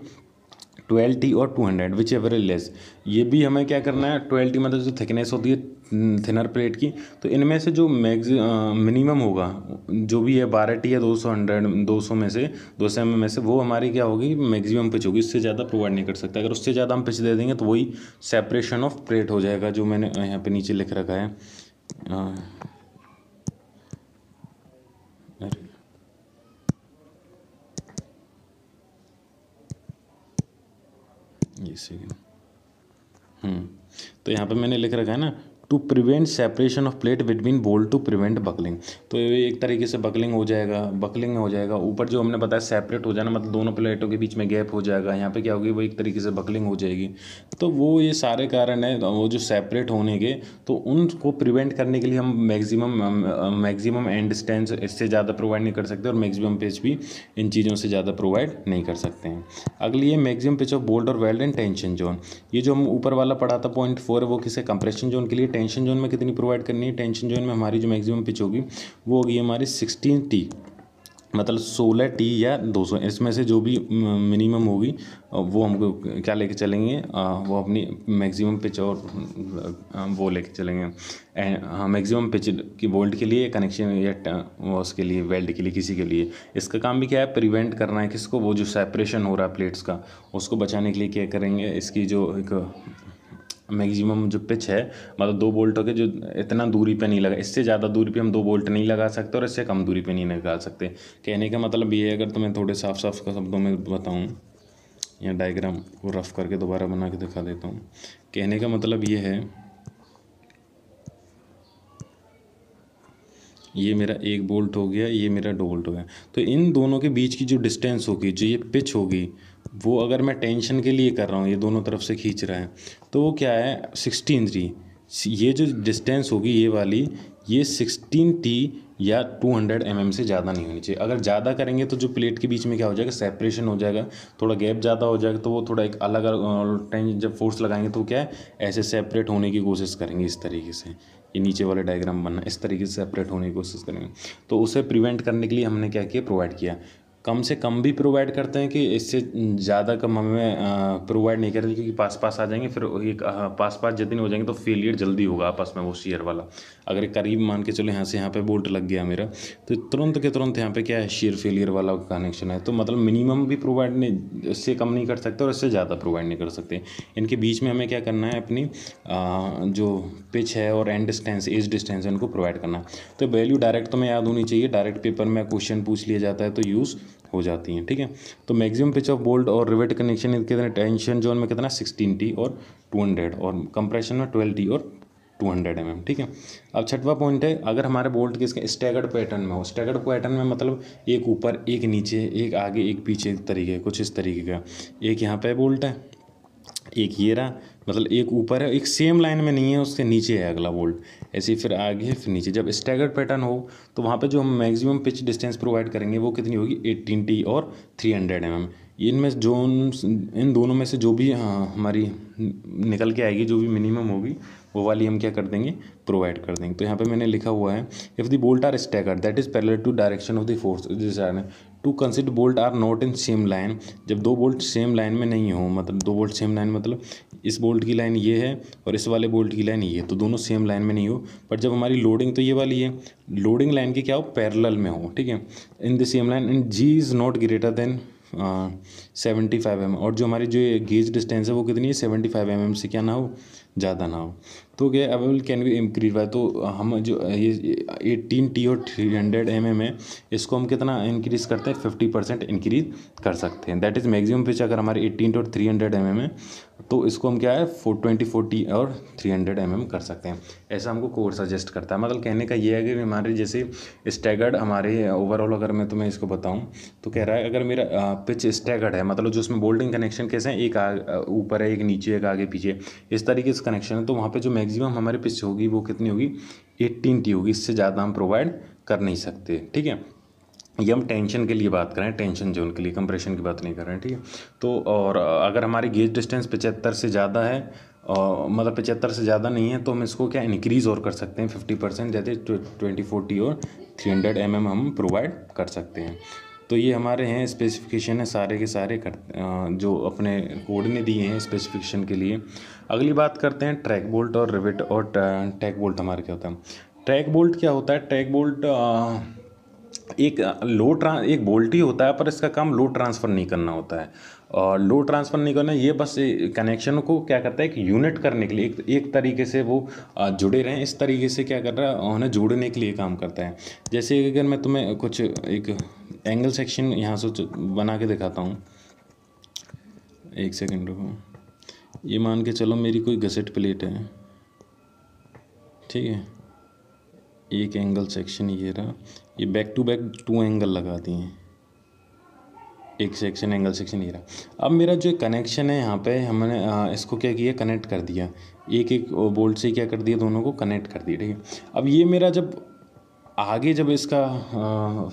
[SPEAKER 1] ट्वेल्व टी और two hundred whichever less ये भी हमें क्या करना है ट्वेल्व टी मतलब जो थिकनेस होती है थिनर प्लेट की तो इनमें से जो मैग मिनिमम होगा जो भी है बारह टी या दो सौ हंड्रेड दो सौ में से दो सौ एम में से वो हमारी क्या होगी मैक्सिमम पिच होगी इससे ज़्यादा प्रोवाइड नहीं कर सकते अगर उससे ज़्यादा हम पिच दे देंगे तो वही सेपरेशन ऑफ प्लेट हो जाएगा जो मैंने यहाँ पे नीचे लिख रखा है Hmm. ये सही है hmm. तो यहाँ पे मैंने लिख रखा है ना to prevent separation of plate between bolt to prevent buckling तो ये एक तरीके से बकलिंग हो जाएगा बकलिंग हो जाएगा ऊपर जो हमने बताया सेपरेट हो जाना मतलब दोनों प्लेटों के बीच में गैप हो जाएगा यहाँ पे क्या होगी वो एक तरीके से बकलिंग हो जाएगी तो वो ये सारे कारण है वो जो सेपरेट होने के तो उनको प्रिवेंट करने के लिए हम मैगजिमम मैगजिमम एंड स्टेंस इससे ज़्यादा प्रोवाइड नहीं कर सकते और मैगजिमम पेज भी इन चीज़ों से ज़्यादा प्रोवाइड नहीं कर सकते हैं अगली है मैगजिम पेज ऑफ बोल्ट और वेल्ड एंड टेंशन जोन ये जो हम ऊपर वाला पढ़ा था पॉइंट फोर वो किसे कंप्रेशन जोन के लिए टेंशन जोन में कितनी प्रोवाइड करनी है टेंशन जोन में हमारी जो मैक्सिमम पिच होगी वो होगी हमारी सिक्सटीन टी मतलब सोलह टी या दो सौ इसमें से जो भी मिनिमम होगी वो हम क्या लेके चलेंगे वो अपनी मैक्सिमम पिच और वो लेके चलेंगे हाँ मैक्सिमम पिच की वोल्ट के लिए कनेक्शन या उसके लिए वेल्ड के लिए किसी के लिए इसका काम भी क्या है प्रिवेंट करना है किसको वो जो सेपरेशन हो रहा है प्लेट्स का उसको बचाने के लिए क्या करेंगे इसकी जो एक मैक्सिमम जो पिच है मतलब दो बोल्टों के जो इतना दूरी पे नहीं लगा इससे ज़्यादा दूरी पे हम दो बोल्ट नहीं लगा सकते और इससे कम दूरी पे नहीं लगा सकते कहने का मतलब ये है अगर तो मैं थोड़े साफ साफ शब्दों में बताऊँ या डायग्राम को रफ करके दोबारा बना के दिखा देता हूँ कहने का मतलब ये है ये मेरा एक बोल्ट हो गया ये मेरा दो बोल्ट हो गया तो इन दोनों के बीच की जो डिस्टेंस होगी जो ये पिच होगी वो अगर मैं टेंशन के लिए कर रहा हूँ ये दोनों तरफ से खींच रहा है तो वो क्या है सिक्सटीन थ्री ये जो डिस्टेंस होगी ये वाली ये सिक्सटीन टी या 200 हंड्रेड mm से ज़्यादा नहीं होनी चाहिए अगर ज़्यादा करेंगे तो जो प्लेट के बीच में क्या हो जाएगा सेपरेशन हो जाएगा थोड़ा गैप ज़्यादा हो जाएगा तो वो थोड़ा एक अलग अलग टाइम जब फोर्स लगाएंगे तो क्या है ऐसे सेपरेट होने की कोशिश करेंगे इस तरीके से ये नीचे वाले डायग्राम बनना इस तरीके से सेपरेट होने की कोशिश करेंगे तो उसे प्रिवेंट करने के लिए हमने क्या किया प्रोवाइड किया कम से कम भी प्रोवाइड करते हैं कि इससे ज़्यादा कम हमें प्रोवाइड नहीं करते क्योंकि पास पास आ जाएंगे फिर एक पास पास जितने हो जाएंगे तो फेलियर जल्दी होगा आपस में वो शेयर वाला अगर करीब मान के चलो यहाँ से यहाँ पे बोल्ट लग गया मेरा तो तुरंत के तुरंत यहाँ पे क्या है शेयर फेलियर वाला कनेक्शन है तो मतलब मिनिमम भी प्रोवाइड नहीं इससे कम नहीं कर सकते और इससे ज़्यादा प्रोवाइड नहीं कर सकते इनके बीच में हमें क्या करना है अपनी जो पिच है और एंड डिस्टेंस एज डिस्टेंस है उनको प्रोवाइड करना है तो वैल्यू डायरेक्ट तो हमें याद होनी चाहिए डायरेक्ट पेपर में क्वेश्चन पूछ लिया जाता है तो यूज़ हो जाती हैं ठीक है तो मैक्सिमम पिच ऑफ बोल्ट और रिवेट कनेक्शन कितने टेंशन जोन में कितना सिक्सटीन टी और टू हंड्रेड और कंप्रेशन में ट्वेल्व टी और टू हंड्रेड एम ठीक है अब छठवा पॉइंट है अगर हमारे बोल्ट किसके स्टैगर्ड पैटर्न में हो स्टैगर्ड पैटर्न में मतलब एक ऊपर एक नीचे एक आगे एक पीछे तरीके कुछ इस तरीके का एक यहाँ पे बोल्ट है एक ये रहा मतलब एक ऊपर है एक सेम लाइन में नहीं है उसके नीचे है अगला बोल्ट ऐसे ही फिर आगे फिर नीचे जब स्टैगर्ड पैटर्न हो तो वहाँ पे जो हम मैक्सिमम पिच डिस्टेंस प्रोवाइड करेंगे वो कितनी होगी टी और थ्री हंड्रेड एम एम इनमें जो इन दोनों में से जो भी हाँ, हमारी निकल के आएगी जो भी मिनिमम होगी वो वाली हम क्या कर देंगे प्रोवाइड कर देंगे तो यहाँ पे मैंने लिखा हुआ है if the bolt are stagger that is parallel to direction of the force to consider bolt are not in same line जब दो बोल्ट सेम लाइन में नहीं हो मतलब दो बोल्ट सेम लाइन मतलब इस बोल्ट की लाइन ये है और इस वाले बोल्ट की लाइन ये तो दोनों सेम लाइन में नहीं हो बट जब हमारी लोडिंग तो ये वाली है लोडिंग लाइन की क्या हो पैरल में हो ठीक है in the same line and G is not greater than seventy five M और जो हमारी जो गेज डिस्टेंस है वो कितनी है सेवेंटी फाइव एम एम से क्या ना हो ज़्यादा ना हो तो क्या available can be increase by तो हम जो ये एटीन टी और थ्री हंड्रेड एम एम है इसको हम कितना इंक्रीज़ करते हैं फिफ्टी परसेंट इंक्रीज कर सकते हैं दैट इज़ मैक्सिमम पिच अगर हमारे एटीन और थ्री हंड्रेड एम एम है तो इसको हम क्या है फोर ट्वेंटी फोर्टी और थ्री हंड्रेड एम एम कर सकते हैं ऐसा हमको कोर्स सजेस्ट करता है मतलब कहने का ये है कि हमारे जैसे स्टैगर्ड हमारे ओवरऑल अगर मैं तुम्हें इसको बताऊं तो कह रहा है अगर मेरा पिच स्टैगर्ड है मतलब जो उसमें बोल्डिंग कनेक्शन कैसे हैं एक ऊपर है एक नीचे एक आगे पीछे इस तरीके से कनेक्शन है तो वहाँ पर जो मैगजिमम हमारी पिच होगी वो कितनी होगी एट्टीन टी होगी इससे ज़्यादा हम प्रोवाइड कर नहीं सकते ठीक है ये हम टेंशन के लिए बात करें टेंशन जोन के लिए कंप्रेशन की बात नहीं कर रहे हैं ठीक है तो और अगर हमारी गेज डिस्टेंस पचहत्तर से ज़्यादा है और मतलब पचहत्तर से ज़्यादा नहीं है तो हम इसको क्या इंक्रीज़ और कर सकते हैं फिफ्टी परसेंट जैसे ट्वेंटी फोर्टी और थ्री हंड्रेड एम एम हम प्रोवाइड कर सकते हैं तो ये हमारे हैं स्पेसिफिकेशन है सारे के सारे कर जो अपने कोड ने दिए हैं स्पेसिफिकेशन के लिए अगली बात करते हैं ट्रैक बोल्ट और रिविट और ट्रैक बोल्ट हमारे क्या होता है ट्रैक बोल्ट क्या होता है ट्रैक बोल्ट एक लो ट्रां एक बोल्टी होता है पर इसका काम लो ट्रांसफ़र नहीं करना होता है और लो ट्रांसफ़र नहीं करना ये बस कनेक्शन को क्या करता है एक यूनिट करने के लिए एक, एक तरीके से वो जुड़े रहें इस तरीके से क्या कर रहा है उन्हें जोड़ने के लिए काम करता है जैसे अगर मैं तुम्हें कुछ एक एंगल सेक्शन यहाँ से बना के दिखाता हूँ एक सेकेंड रुको ये मान के चलो मेरी कोई गसेट प्लेट है ठीक है एक एंगल सेक्शन ये रहा ये back to back two angle लगाती हैं एक सेक्शन एंगल सेक्शन रहा अब मेरा जो कनेक्शन है यहाँ पे हमने इसको क्या किया कनेक्ट कर दिया एक एक बोल्ट से क्या कर दिया दोनों को कनेक्ट कर दिया ठीक है अब ये मेरा जब आगे जब इसका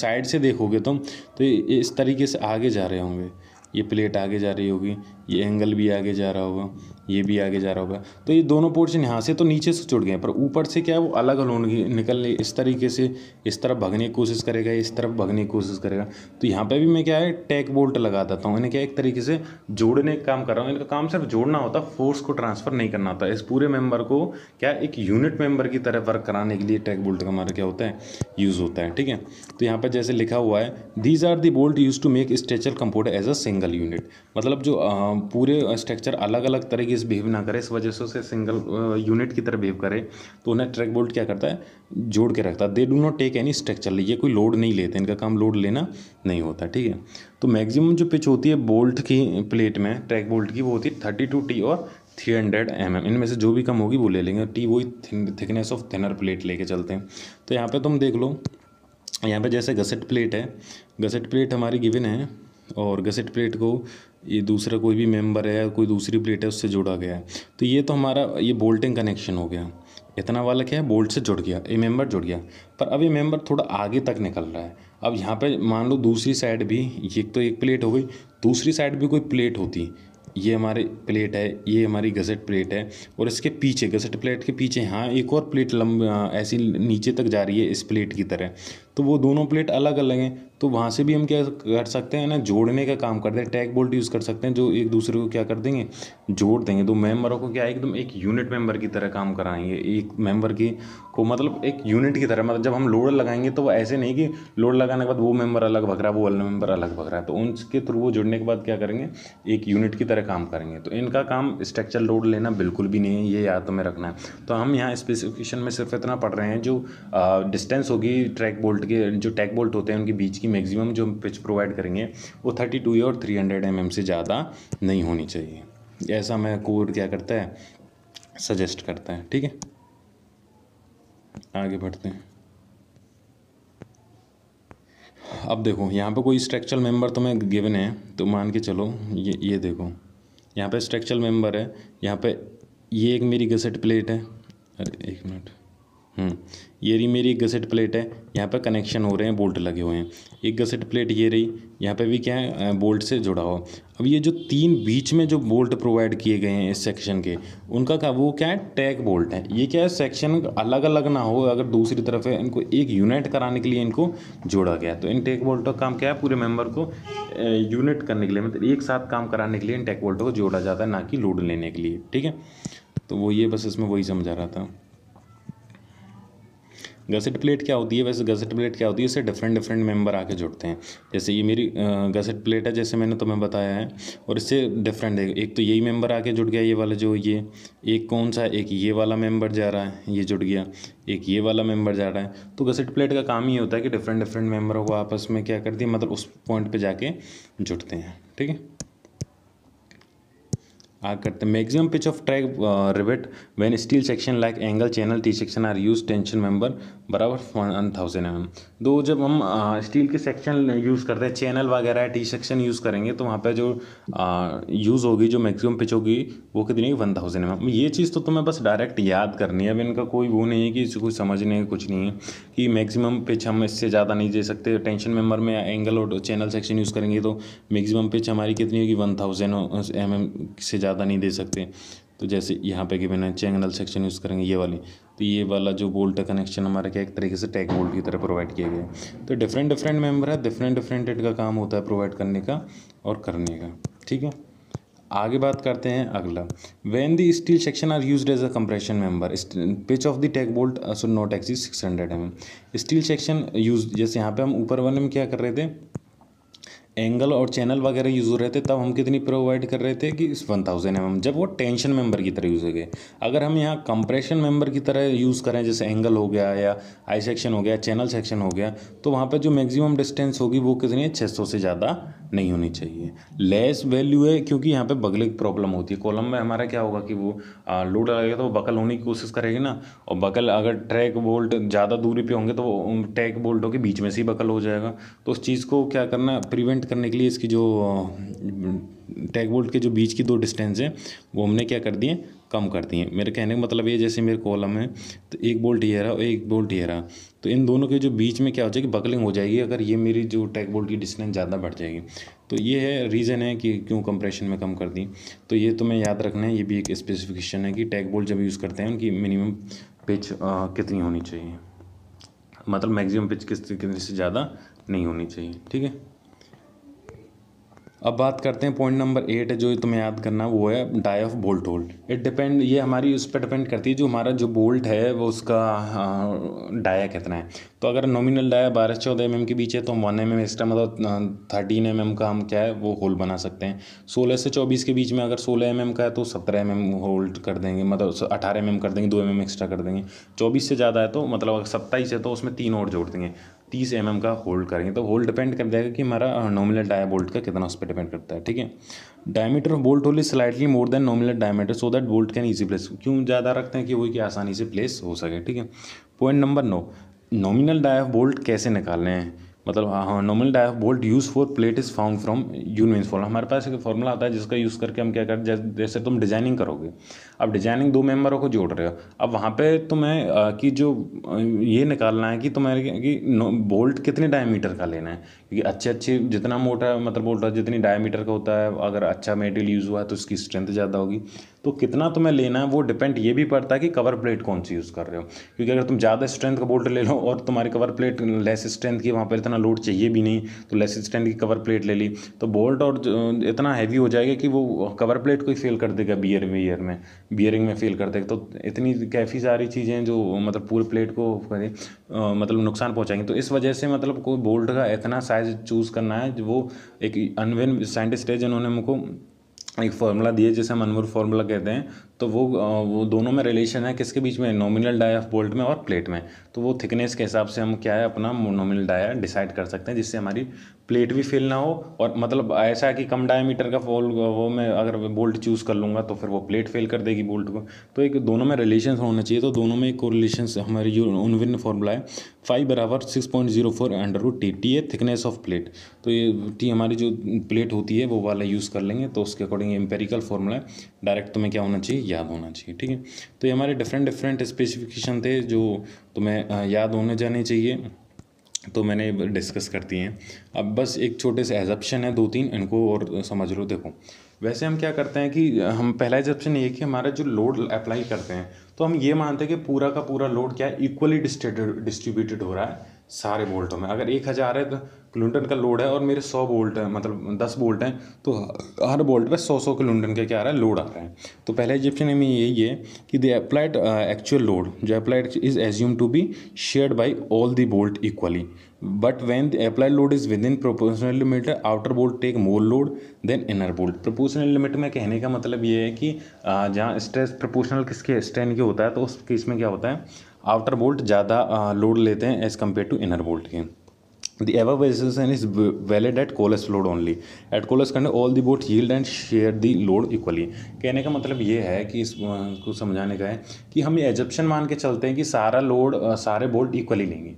[SPEAKER 1] साइड से देखोगे तुम तो इस तरीके से आगे जा रहे होंगे ये प्लेट आगे जा रही होगी ये एंगल भी आगे जा रहा होगा ये भी आगे जा रहा होगा तो ये दोनों पोर्शन यहाँ से तो नीचे से जुड़ गए पर ऊपर से क्या है वो अलग अलग निकलने इस तरीके से इस तरफ भगने की कोशिश करेगा इस तरफ भगने की कोशिश करेगा तो यहाँ पर भी मैं क्या है टैक बोल्ट लगा देता हूँ इन्हें क्या एक तरीके से जोड़ने का काम कर रहा हूँ इनका काम सिर्फ जोड़ना होता फोर्स को ट्रांसफ़र नहीं करना होता इस पूरे मेम्बर को क्या एक यूनिट मेम्बर की तरह वर्क कराने के लिए टैक बोल्ट का हमारा क्या होता है यूज़ होता है ठीक है तो यहाँ पर जैसे लिखा हुआ है these are the bolt used to make structure component as a single unit मतलब जो पूरे स्ट्रक्चर अलग अलग तरीके बिहेव ना करे इस वजह से उसे सिंगल यूनिट की तरह बिहेव करे तो उन्हें ट्रैक बोल्ट क्या करता है जोड़ के रखता है they do not take any structure ये कोई लोड नहीं लेते इनका काम लोड लेना नहीं होता ठीक है तो मैक्सिमम जो पिच होती है बोल्ट की प्लेट में ट्रैक बोल्ट की वो होती है थर्टी टू टी और थ्री हंड्रेड एम एम इनमें से जो भी कम होगी वो ले लेंगे टी वही थिकनेस ऑफ थिनर प्लेट लेके चलते हैं तो यहाँ पे तुम देख लो यहाँ पे जैसे गसेट प्लेट है गसेट प्लेट हमारी गिवन है और गसेट प्लेट को ये दूसरा कोई भी मेम्बर है कोई दूसरी प्लेट है उससे जुड़ा गया है तो ये तो हमारा ये बोल्टिंग कनेक्शन हो गया इतना वाला क्या है बोल्ट से जुड़ गया ये मेम्बर जुड़ गया पर अब ये मेम्बर थोड़ा आगे तक निकल रहा है अब यहाँ पे मान लो दूसरी साइड भी एक तो एक प्लेट हो गई दूसरी साइड भी कोई प्लेट होती ये हमारी प्लेट है ये हमारी गजट प्लेट है और इसके पीछे गजट प्लेट के पीछे हाँ एक और प्लेट लंब ऐसी नीचे तक जा रही है इस प्लेट की तरह तो वो दोनों प्लेट अलग अलग हैं तो वहाँ से भी हम क्या कर सकते हैं ना जोड़ने का काम करते हैं टैग बोल्ट यूज़ कर सकते हैं जो एक दूसरे को क्या कर देंगे जोड़ देंगे तो मेम्बरों को क्या एकदम एक यूनिट मेंबर की तरह काम कराएंगे एक मेंबर की को मतलब एक यूनिट की तरह मतलब जब हम लोड लगाएंगे तो वो ऐसे नहीं कि लोड लगाने के बाद वो मेम्बर अलग भग रहा है वो अलग मेंबर अलग भग रहा है तो उनके थ्रू वो जुड़ने के बाद क्या करेंगे एक यूनिट की तरह काम करेंगे तो इनका काम स्ट्रक्चर लोड लेना बिल्कुल भी नहीं है ये याद तो हमें रखना है तो हम यहाँ स्पेसिफिकेशन में सिर्फ इतना पढ़ रहे हैं जो डिस्टेंस होगी ट्रैक बोल्ट के जो टैक बोल्ट होते हैं उनके बीच की मैक्सिमम जो पिच प्रोवाइड करेंगे वो थर्टी टू और थ्री हंड्रेड एम एम से ज़्यादा नहीं होनी चाहिए ऐसा मैं कोर क्या करता है सजेस्ट करता है ठीक है आगे बढ़ते हैं अब देखो यहाँ पे कोई स्ट्रक्चरल मेंबर तुम्हें गिवन है तो मान के चलो ये ये देखो यहाँ पे स्ट्रक्चरल मेंबर है यहाँ पे ये एक मेरी गसेट प्लेट है अरे एक मिनट हम्म, ये रही मेरी एक गसेट प्लेट है यहाँ पर कनेक्शन हो रहे हैं बोल्ट लगे हुए हैं एक गसेट प्लेट ये रही यहाँ पर भी क्या है बोल्ट से जुड़ा हो अब ये जो तीन बीच में जो बोल्ट प्रोवाइड किए गए हैं इस सेक्शन के उनका क्या वो क्या है टैग बोल्ट है ये क्या है सेक्शन अलग अलग ना हो अगर दूसरी तरफ है इनको एक यूनिट कराने के लिए इनको जोड़ा गया तो इन टैग बोल्ट का काम क्या है पूरे मेम्बर को यूनिट करने के लिए मतलब एक साथ काम कराने के लिए इन टैग बोल्टों को जोड़ा जाता है ना कि लोड लेने के लिए ठीक है तो वो ये बस इसमें वही समझा रहा था गसेट प्लेट क्या होती है वैसे गसेट प्लेट क्या होती है इससे डिफरेंट डिफरेंट मेंबर आके जुड़ते हैं जैसे ये मेरी गसेट प्लेट है जैसे मैंने तुम्हें बताया है और इससे डिफरेंट है एक तो यही मेंबर आके जुड़ गया ये वाला जो ये एक कौन सा एक ये वाला मेंबर जा रहा है ये जुड़ गया एक ये वाला मेंबर जा रहा है तो गसेट प्लेट का काम ही होता है कि डिफरेंट डिफरेंट मेम्बरों को आपस में क्या करती है मतलब उस पॉइंट पर जाके जुड़ते हैं ठीक है आ करते हैं maximum pitch of track rivet when steel section like angle channel T section are used tension member बराबर वन थाउजेंड एम दो जब हम स्टील के सेक्शन यूज़ करते हैं चैनल वगैरह टी सेक्शन यूज़ करेंगे तो वहाँ पे जो यूज़ होगी जो मैक्सिमम पिच होगी वो कितनी है वन थाउजेंड एम ये चीज़ तो तुम्हें बस डायरेक्ट याद करनी है अब इनका कोई वो नहीं है कि इसे कोई समझने कुछ नहीं है कि मैक्सिमम पिच हम इससे ज़्यादा नहीं दे सकते टेंशन मेम्बर में एंगल और चैनल सेक्शन यूज़ करेंगे तो मैक्सिमम पिच हमारी कितनी होगी वन थाउजेंड एम से ज़्यादा नहीं दे सकते तो जैसे यहाँ पे कि मैंने चैनल सेक्शन यूज़ करेंगे ये वाली तो ये वाला जो बोल्ट कनेक्शन हमारे क्या एक तरीके से टैग बोल्ट की तरह प्रोवाइड किया गया है तो डिफरेंट डिफरेंट मेम्बर है डिफरेंट डिफरेंट रेट का काम होता है प्रोवाइड करने का और करने का ठीक है आगे बात करते हैं अगला when the steel section are used as a compression member pitch of the tack bolt so not exceed six hundred M steel section used जैसे यहाँ पे हम ऊपर वन में क्या कर रहे थे एंगल और चैनल वगैरह यूज़ हो रहे थे तब हम कितनी प्रोवाइड कर रहे थे कि इस वन थाउजेंड एम जब वो टेंशन मेंबर की तरह यूज़ हो गए अगर हम यहाँ कंप्रेशन मेम्बर की तरह यूज़ करें जैसे एंगल हो गया या आई सेक्शन हो गया चैनल सेक्शन हो गया तो वहाँ पर जो मैक्सिमम डिस्टेंस होगी वो कितनी है छः से ज़्यादा नहीं होनी चाहिए लेस वैल्यू है क्योंकि यहाँ पे बगले की प्रॉब्लम होती है कॉलम में हमारा क्या होगा कि वो लोड लगेगा तो वो बकल होने की कोशिश करेगी ना और बकल अगर ट्रैक बोल्ट ज़्यादा दूरी पे होंगे तो वो ट्रैक बोल्टों के बीच में से ही बकल हो जाएगा तो उस चीज़ को क्या करना प्रिवेंट करने के लिए इसकी जो ट्रैक बोल्ट के जो बीच की दो डिस्टेंस हैं वो हमने क्या कर दिए कम करती हैं मेरे कहने का मतलब ये जैसे मेरे कॉलम है तो एक बोल्ट ये रहा और एक बोल्ट ये रहा तो इन दोनों के जो बीच में क्या हो जाएगी बकलिंग हो जाएगी अगर ये मेरी जो टैक बोल्ट की डिस्टेंस ज़्यादा बढ़ जाएगी तो ये है रीज़न है कि क्यों कंप्रेशन में कम कर दी तो ये तो मैं याद रखना है ये भी एक स्पेसिफिकेशन है कि टैग बोल्ट जब यूज़ करते हैं उनकी मिनिमम पिच कितनी होनी चाहिए मतलब मैक्सिमम पिच किस कितनी से ज़्यादा नहीं होनी चाहिए ठीक है अब बात करते हैं पॉइंट नंबर एट जो तुम्हें याद करना है वो है dia of bolt hole it depend ये हमारी उस पर डिपेंड करती है जो हमारा जो बोल्ट है वो उसका डाया हाँ, कितना है तो अगर नॉमिनल डाया बारह चौदह एम के बीच है तो हम वन एम एक्स्ट्रा मतलब थर्टीन एम का हम क्या है वो होल बना सकते हैं सोलह से चौबीस के बीच में अगर सोलह एम का है तो सत्रह एम होल्ड कर देंगे मतलब अठारह एम कर देंगे दो एम एक्स्ट्रा कर देंगे चौबीस से ज़्यादा है तो मतलब अगर सत्ताईस है तो उसमें तीन और जोड़ देंगे तीस एम का होल्ड करेंगे तो होल्ड डिपेंड कर जाएगा कि हमारा नॉमिनल डाया बोल्ट का कितना उस पर डिपेंड करता है ठीक है diameter of bolt hole slightly more than nominal diameter so that bolt can easy place क्यों ज़्यादा रखते हैं कि वही कि आसानी से प्लेस हो सके ठीक है पॉइंट नंबर नौ नॉमिनल डाया बोल्ट कैसे निकालने हैं मतलब हाँ normal bolt used for plate is found from Unwin's formula हमारे पास एक फॉर्मूला आता है जिसका यूज़ करके हम क्या करते हैं जैसे तुम डिजाइनिंग करोगे अब डिजाइनिंग दो मेंबरों को जोड़ रहे हो अब वहाँ पे तुम्हें कि जो ये निकालना है कि तुम्हारे कि बोल्ट कितने डायमीटर का लेना है क्योंकि अच्छे अच्छे जितना मोटा मतलब बोल्ट जितनी डायमीटर का होता है अगर अच्छा मेटेरियल यूज़ हुआ है तो उसकी स्ट्रेंथ ज़्यादा होगी तो कितना तुम्हें लेना है वो डिपेंड ये भी पड़ता है कि कवर प्लेट कौन सी यूज़ कर रहे हो क्योंकि अगर तुम ज़्यादा स्ट्रेंथ का बोल्ट ले लो और तुम्हारी कवर प्लेट लेस स्ट्रेंथ की वहाँ पर इतना लोड चाहिए भी नहीं तो लेस स्ट्रेंथ की कवर प्लेट ले ली तो बोल्ट और इतना हैवी हो जाएगा कि वो कवर प्लेट को ही फेल कर देगा बियर वियर में बियरिंग में फेल कर देगा तो इतनी काफ़ी सारी चीज़ें जो मतलब पूरे प्लेट को मतलब नुकसान पहुँचाएंगे तो इस वजह से मतलब कोई बोल्ट का इतना साइज़ चूज़ करना है वो एक अनविन साइंटिस्ट है जिन्होंने मुझको एक फार्मूला दिए जिसे हम अनमूर फार्मूला कहते हैं तो वो वो दोनों में रिलेशन है किसके बीच में नॉमिनल डाया ऑफ बोल्ट में और प्लेट में तो वो थिकनेस के हिसाब से हम क्या है अपना नॉमिनल डाया डिसाइड कर सकते हैं जिससे हमारी प्लेट भी फेल ना हो और मतलब ऐसा है कि कम डायमीटर का फॉल वो मैं अगर बोल्ट चूज़ कर लूँगा तो फिर वो प्लेट फेल कर देगी बोल्ट को तो एक दोनों में रिलेशन होना चाहिए तो दोनों में एक कोरिलेशन हमारी जो उनविन फॉर्मूला है फाइव बराबर six point zero four under root T T है थिकनेस ऑफ प्लेट तो ये टी हमारी जो प्लेट होती है वो वाला यूज़ कर लेंगे तो उसके अकॉर्डिंग एम्पेरिकल फॉर्मूला है डायरेक्ट तुम्हें क्या होना चाहिए याद होना चाहिए ठीक है तो ये हमारे डिफरेंट डिफरेंट स्पेसिफिकेशन थे जो तुम्हें याद होने जाने चाहिए तो मैंने डिस्कस कर दिए हैं अब बस एक छोटे से एजप्शन है दो तीन इनको और समझ लो देखो वैसे हम क्या करते हैं कि हम पहला एजप्शन ये कि हमारा जो लोड अप्लाई करते हैं तो हम ये मानते हैं कि पूरा का पूरा लोड क्या है इक्वली डिस्ट्रीब्यूटेड हो रहा है सारे वोल्टों में अगर एक हज़ार है तो किलोमीटर का लोड है और मेरे सौ बोल्ट हैं मतलब दस बोल्ट हैं तो हर बोल्ट पे सौ सौ किलोमीटर के क्या आ रहा है लोड आ रहा है तो पहले इजिप्शन में यही है कि द अप्लाइड एक्चुअल लोड जो applied is assume to be shared by all the bolt equally but when the applied load is within proportional limit outer bolt take more load than inner bolt proportional limit में कहने का मतलब ये है कि uh, जहाँ stress proportional किसके strain के होता है तो उस केस में क्या होता है आउटर बोल्ट ज़्यादा लोड uh, लेते हैं as compare to inner bolt के The above assumption is valid at Coles load only. At Coles current, all the boats yield and share the load equally. कहने का मतलब ये है कि इसको समझाने का है कि हम ये एजप्शन मान के चलते हैं कि सारा load सारे boat equally लेंगे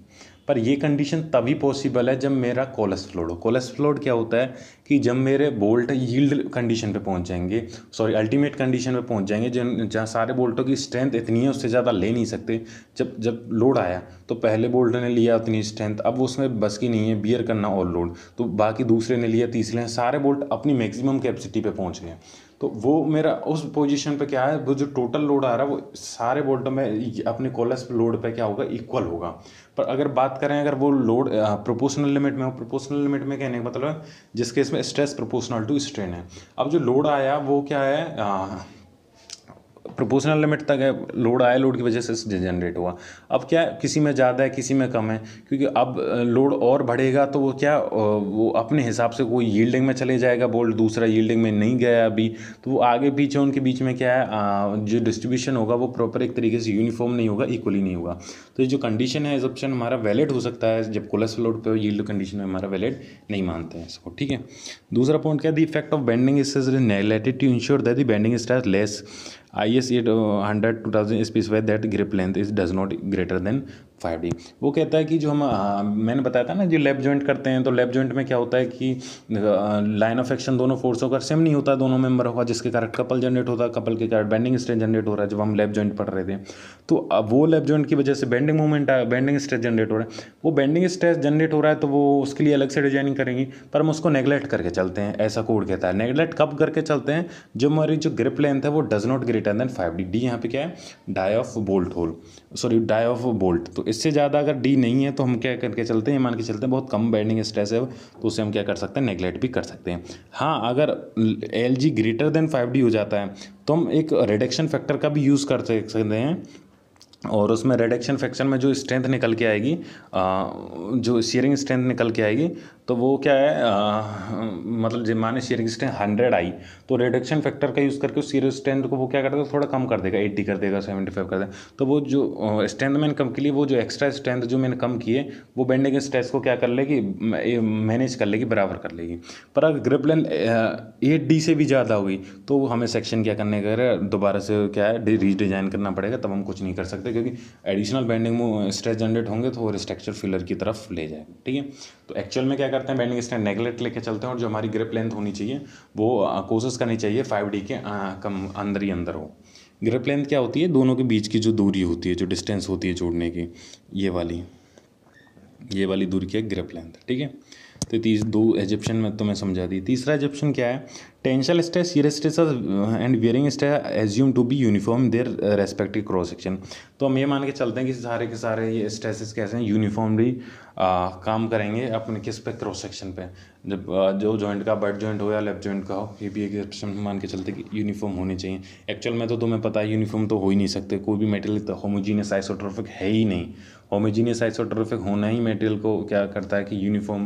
[SPEAKER 1] पर ये कंडीशन तभी पॉसिबल है जब मेरा कोलस फ्लोड हो कोलस फ्लोड क्या होता है कि जब मेरे बोल्ट यील्ड कंडीशन पे पहुंच जाएंगे सॉरी अल्टीमेट कंडीशन पे पहुंच जाएंगे जिन जहाँ सारे बोल्टों की स्ट्रेंथ इतनी है उससे ज़्यादा ले नहीं सकते जब जब लोड आया तो पहले बोल्ट ने लिया उतनी स्ट्रेंथ अब उसमें बस की नहीं है बियर करना और लोड तो बाकी दूसरे ने लिया तीसरे ने सारे बोल्ट अपनी मैक्सिमम कैपेसिटी पर पहुँच गए तो वो मेरा उस पोजीशन पे क्या है वो जो टोटल लोड आ रहा है वो सारे बोल्ट में अपने कॉलेज लोड पे क्या होगा इक्वल होगा पर अगर बात करें अगर वो लोड प्रोपोर्शनल लिमिट में हो प्रोपोर्शनल लिमिट में कहने का मतलब है जिस केस में स्ट्रेस प्रोपोर्शनल टू स्ट्रेन है अब जो लोड आया वो क्या है प्रोपोर्शनल लिमिट तक है लोड आया लोड की वजह से जनरेट हुआ अब क्या किसी में ज़्यादा है किसी में कम है क्योंकि अब लोड और बढ़ेगा तो वो क्या वो अपने हिसाब से कोई यील्डिंग में चले जाएगा बोल्ट दूसरा यील्डिंग में नहीं गया अभी तो वो आगे पीछे उनके बीच में क्या है जो डिस्ट्रीब्यूशन होगा वो प्रॉपर एक तरीके से यूनिफॉर्म नहीं होगा इक्वली नहीं होगा तो ये जो कंडीशन है एजप्शन हमारा वैलिड हो सकता है जब कोलेस लोड पर यील्ड कंडीशन में हमारा वैलिड नहीं मानते हैं इसको ठीक है दूसरा पॉइंट क्या the effect of bending is neglected to ensure that the bending stress less IS 800 uh, 2000 specify that grip length is does not greater than five D वो कहता है कि जो हम मैंने बताया था ना जो लेफ्ट जॉइंट करते हैं तो लेफ्ट जॉइंट में क्या होता है कि लाइन ऑफ एक्शन दोनों फोर्सों का सेम नहीं होता दोनों मेंबर होगा जिसके कारण कपल जनरेट होता है कपल के कारण बेंडिंग स्ट्रेस जनरेट हो रहा है जब हम लेफ्ट जॉइंट पढ़ रहे थे तो अब वो लेफ्ट जॉइंट की वजह से बेंडिंग मूवमेंट आया बेंडिंग स्ट्रेस जनरेट हो रहा है वो बेंडिंग स्ट्रेस जनरेट हो रहा है तो वो उसके लिए अलग से डिजाइनिंग करेंगी पर हम उसको नेगलेक्ट करके चलते हैं ऐसा कोड कहता है नेगलेक्ट कब करके चलते हैं जो हमारी जो ग्रिप लेंथ है वो does not greater than five D D यहाँ पे क्या है dia of bolt hole sorry dia of bolt तो इससे ज़्यादा अगर डी नहीं है तो हम क्या करके चलते हैं मान के चलते हैं बहुत कम बैंडिंग स्ट्रेस है तो उसे हम क्या कर सकते हैं नेगलेक्ट भी कर सकते हैं हाँ अगर L G greater than five D हो जाता है तो हम एक रिडक्शन फैक्टर का भी यूज़ कर सकते हैं और उसमें रेडक्शन फैक्शन में जो स्ट्रेंथ निकल के आएगी जो शेयरिंग स्ट्रेंथ निकल के आएगी तो वो क्या है आ, मतलब जब माने शेयरिंग स्ट्रेंथ हंड्रेड आई तो रिडक्शन फैक्टर का यूज़ करके उस शेयर स्टैंड को वो क्या कर देगा थोड़ा कम कर देगा एट्टी कर देगा सेवेंटी फाइव कर देगा तो वो जो स्ट्रेंथ मैंने कम के लिए वो जो एक्स्ट्रा स्ट्रेंथ जो मैंने कम किए वो बेंडिंग स्ट्रेस को क्या कर लेगी मैनेज कर लेगी बराबर कर लेगी पर अगर ग्रिप लेंथ एट डी से भी ज़्यादा हुई तो हमें सेक्शन क्या करने का दोबारा से क्या है रीडिज़ाइन करना पड़ेगा तब हम कुछ नहीं कर सकते क्योंकि एडिशनल बेंडिंग स्ट्रेस जनरेट होंगे तो वो स्ट्रक्चर फिलर की तरफ ले जाएगा ठीक है तो एक्चुअल में क्या क्या करते हैं बैंडिंग स्टैंड नेगलेट लेके चलते हैं और जो हमारी ग्रिप लेंथ होनी चाहिए वो कोशिश करनी चाहिए फाइव डी के आ, कम अंदर ही अंदर हो ग्रिप लेंथ क्या होती है दोनों के बीच की जो दूरी होती है जो डिस्टेंस होती है जोड़ने की ये वाली ये वाली दूरी की है ग्रिप लेंथ ठीक है तो तीस दो एजिप्शन में तो मैं समझा दी तीसरा एजिप्शन क्या है tensile stress shear stress and bearing stress assume to be uniform their respective cross section तो हम ये मान के चलते हैं कि सारे के सारे ये स्ट्रेसेस कैसे हैं यूनिफॉर्मली uh, काम करेंगे अपने किस पे क्रॉस सेक्शन पे जब uh, जो जॉइंट का बट जॉइंट हो या लेफ्ट जॉइंट का हो ये भी एक एक्सप्रेशन मान के चलते कि यूनिफॉर्म होने चाहिए एक्चुअल में तो तुम्हें पता है यूनिफॉर्म तो हो ही नहीं सकते कोई भी मेटेरियल होमोजीनियस आइसोट्रोफिक है ही नहीं होमोजीनियस आइसोट्रोफिक होना ही मटेरियल को क्या करता है कि यूनिफॉर्म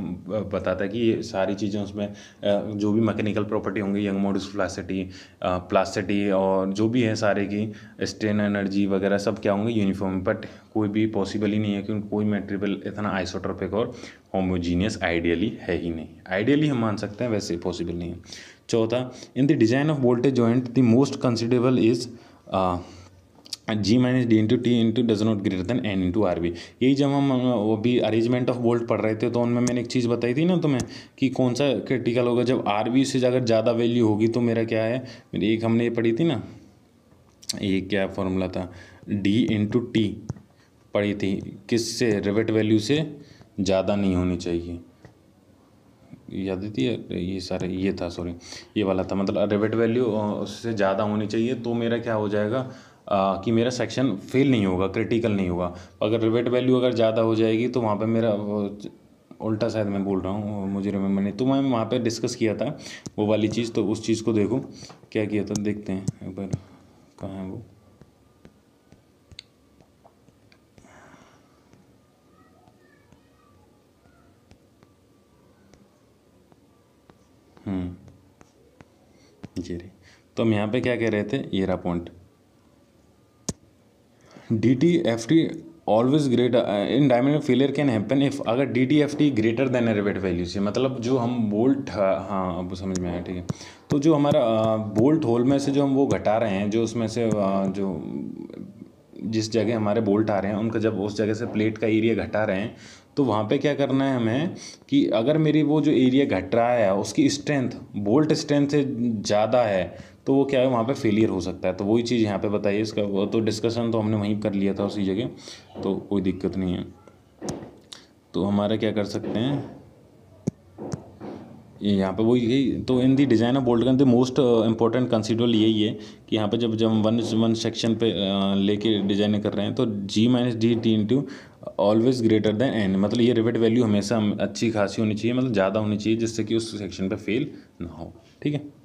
[SPEAKER 1] बताता है कि ये सारी चीज़ें उसमें जो भी मैकेनिकल प्रॉपर्टी होंगी यंग मोडस प्लासिटी प्लास्टिटी और जो भी है सारे की स्ट्रेन एनर्जी वगैरह सब क्या होंगे यूनिफॉर्म बट कोई भी पॉसिबल ही नहीं है क्योंकि कोई मेटेरियल इतना आइसोट्रोफिक और होमोजीनियस आइडियली है ही नहीं आइडियली हम मान सकते हैं वैसे पॉसिबल नहीं है चौथा इन द डिजाइन ऑफ वोल्टेज joint the most considerable is G minus D into T into does not greater than N into R B यही जब हम वो भी अरेंजमेंट ऑफ बोल्ट पढ़ रहे थे तो उनमें मैंने एक चीज़ बताई थी ना तुम्हें कि कौन सा क्रिटिकल होगा जब आर बी से अगर ज़्यादा वैल्यू होगी तो मेरा क्या है मेरी एक हमने ये पढ़ी थी ना ये क्या फॉर्मूला था डी इंटू टी पढ़ी थी किससे रिवेट वैल्यू से ज़्यादा नहीं होनी चाहिए याद थी ये सारे ये था सॉरी ये वाला था मतलब रिवेट वैल्यू उससे ज़्यादा होनी चाहिए तो मेरा क्या हो जाएगा कि मेरा सेक्शन फेल नहीं होगा क्रिटिकल नहीं होगा अगर रिवेट वैल्यू अगर ज़्यादा हो जाएगी तो वहाँ पर मेरा उल्टा शायद मैं बोल रहा हूँ मुझे रिमेम नहीं तो मैं वहाँ पे डिस्कस किया था वो वाली चीज़ तो उस चीज़ को देखो क्या किया था देखते हैं एक बार कहाँ है वो हम्म जी तो हम यहाँ पे क्या कह रहे थे येरा point D T F T always greater in diamond failure can happen if अगर D T F T greater than rivet value से मतलब जो हम बोल्ट हाँ, हाँ अब समझ में आया ठीक है तो जो हमारा बोल्ट uh, होल में से जो हम वो घटा रहे हैं जो उसमें से uh, जो जिस जगह हमारे बोल्ट आ रहे हैं उनका जब उस जगह से प्लेट का एरिया घटा रहे हैं तो वहाँ पे क्या करना है हमें कि अगर मेरी वो जो एरिया घट रहा है उसकी स्ट्रेंथ बोल्ट स्ट्रेंथ से ज़्यादा है तो वो क्या है वहाँ पे फेलियर हो सकता है तो वही चीज़ यहाँ पे बताइए इसका वो तो डिस्कशन तो हमने वहीं कर लिया था उसी जगह तो कोई दिक्कत नहीं है तो हमारा क्या कर सकते हैं ये यहाँ पे वही यही तो in the design of bolt gun the most important consider यही है कि यहाँ पे जब जब वन वन सेक्शन पे uh, लेके डिजाइन कर रहे हैं तो G minus D T into always greater than N मतलब ये रिवेट वैल्यू हमेशा अच्छी खासी होनी चाहिए मतलब ज़्यादा होनी चाहिए जिससे कि उस सेक्शन पे फेल ना हो ठीक है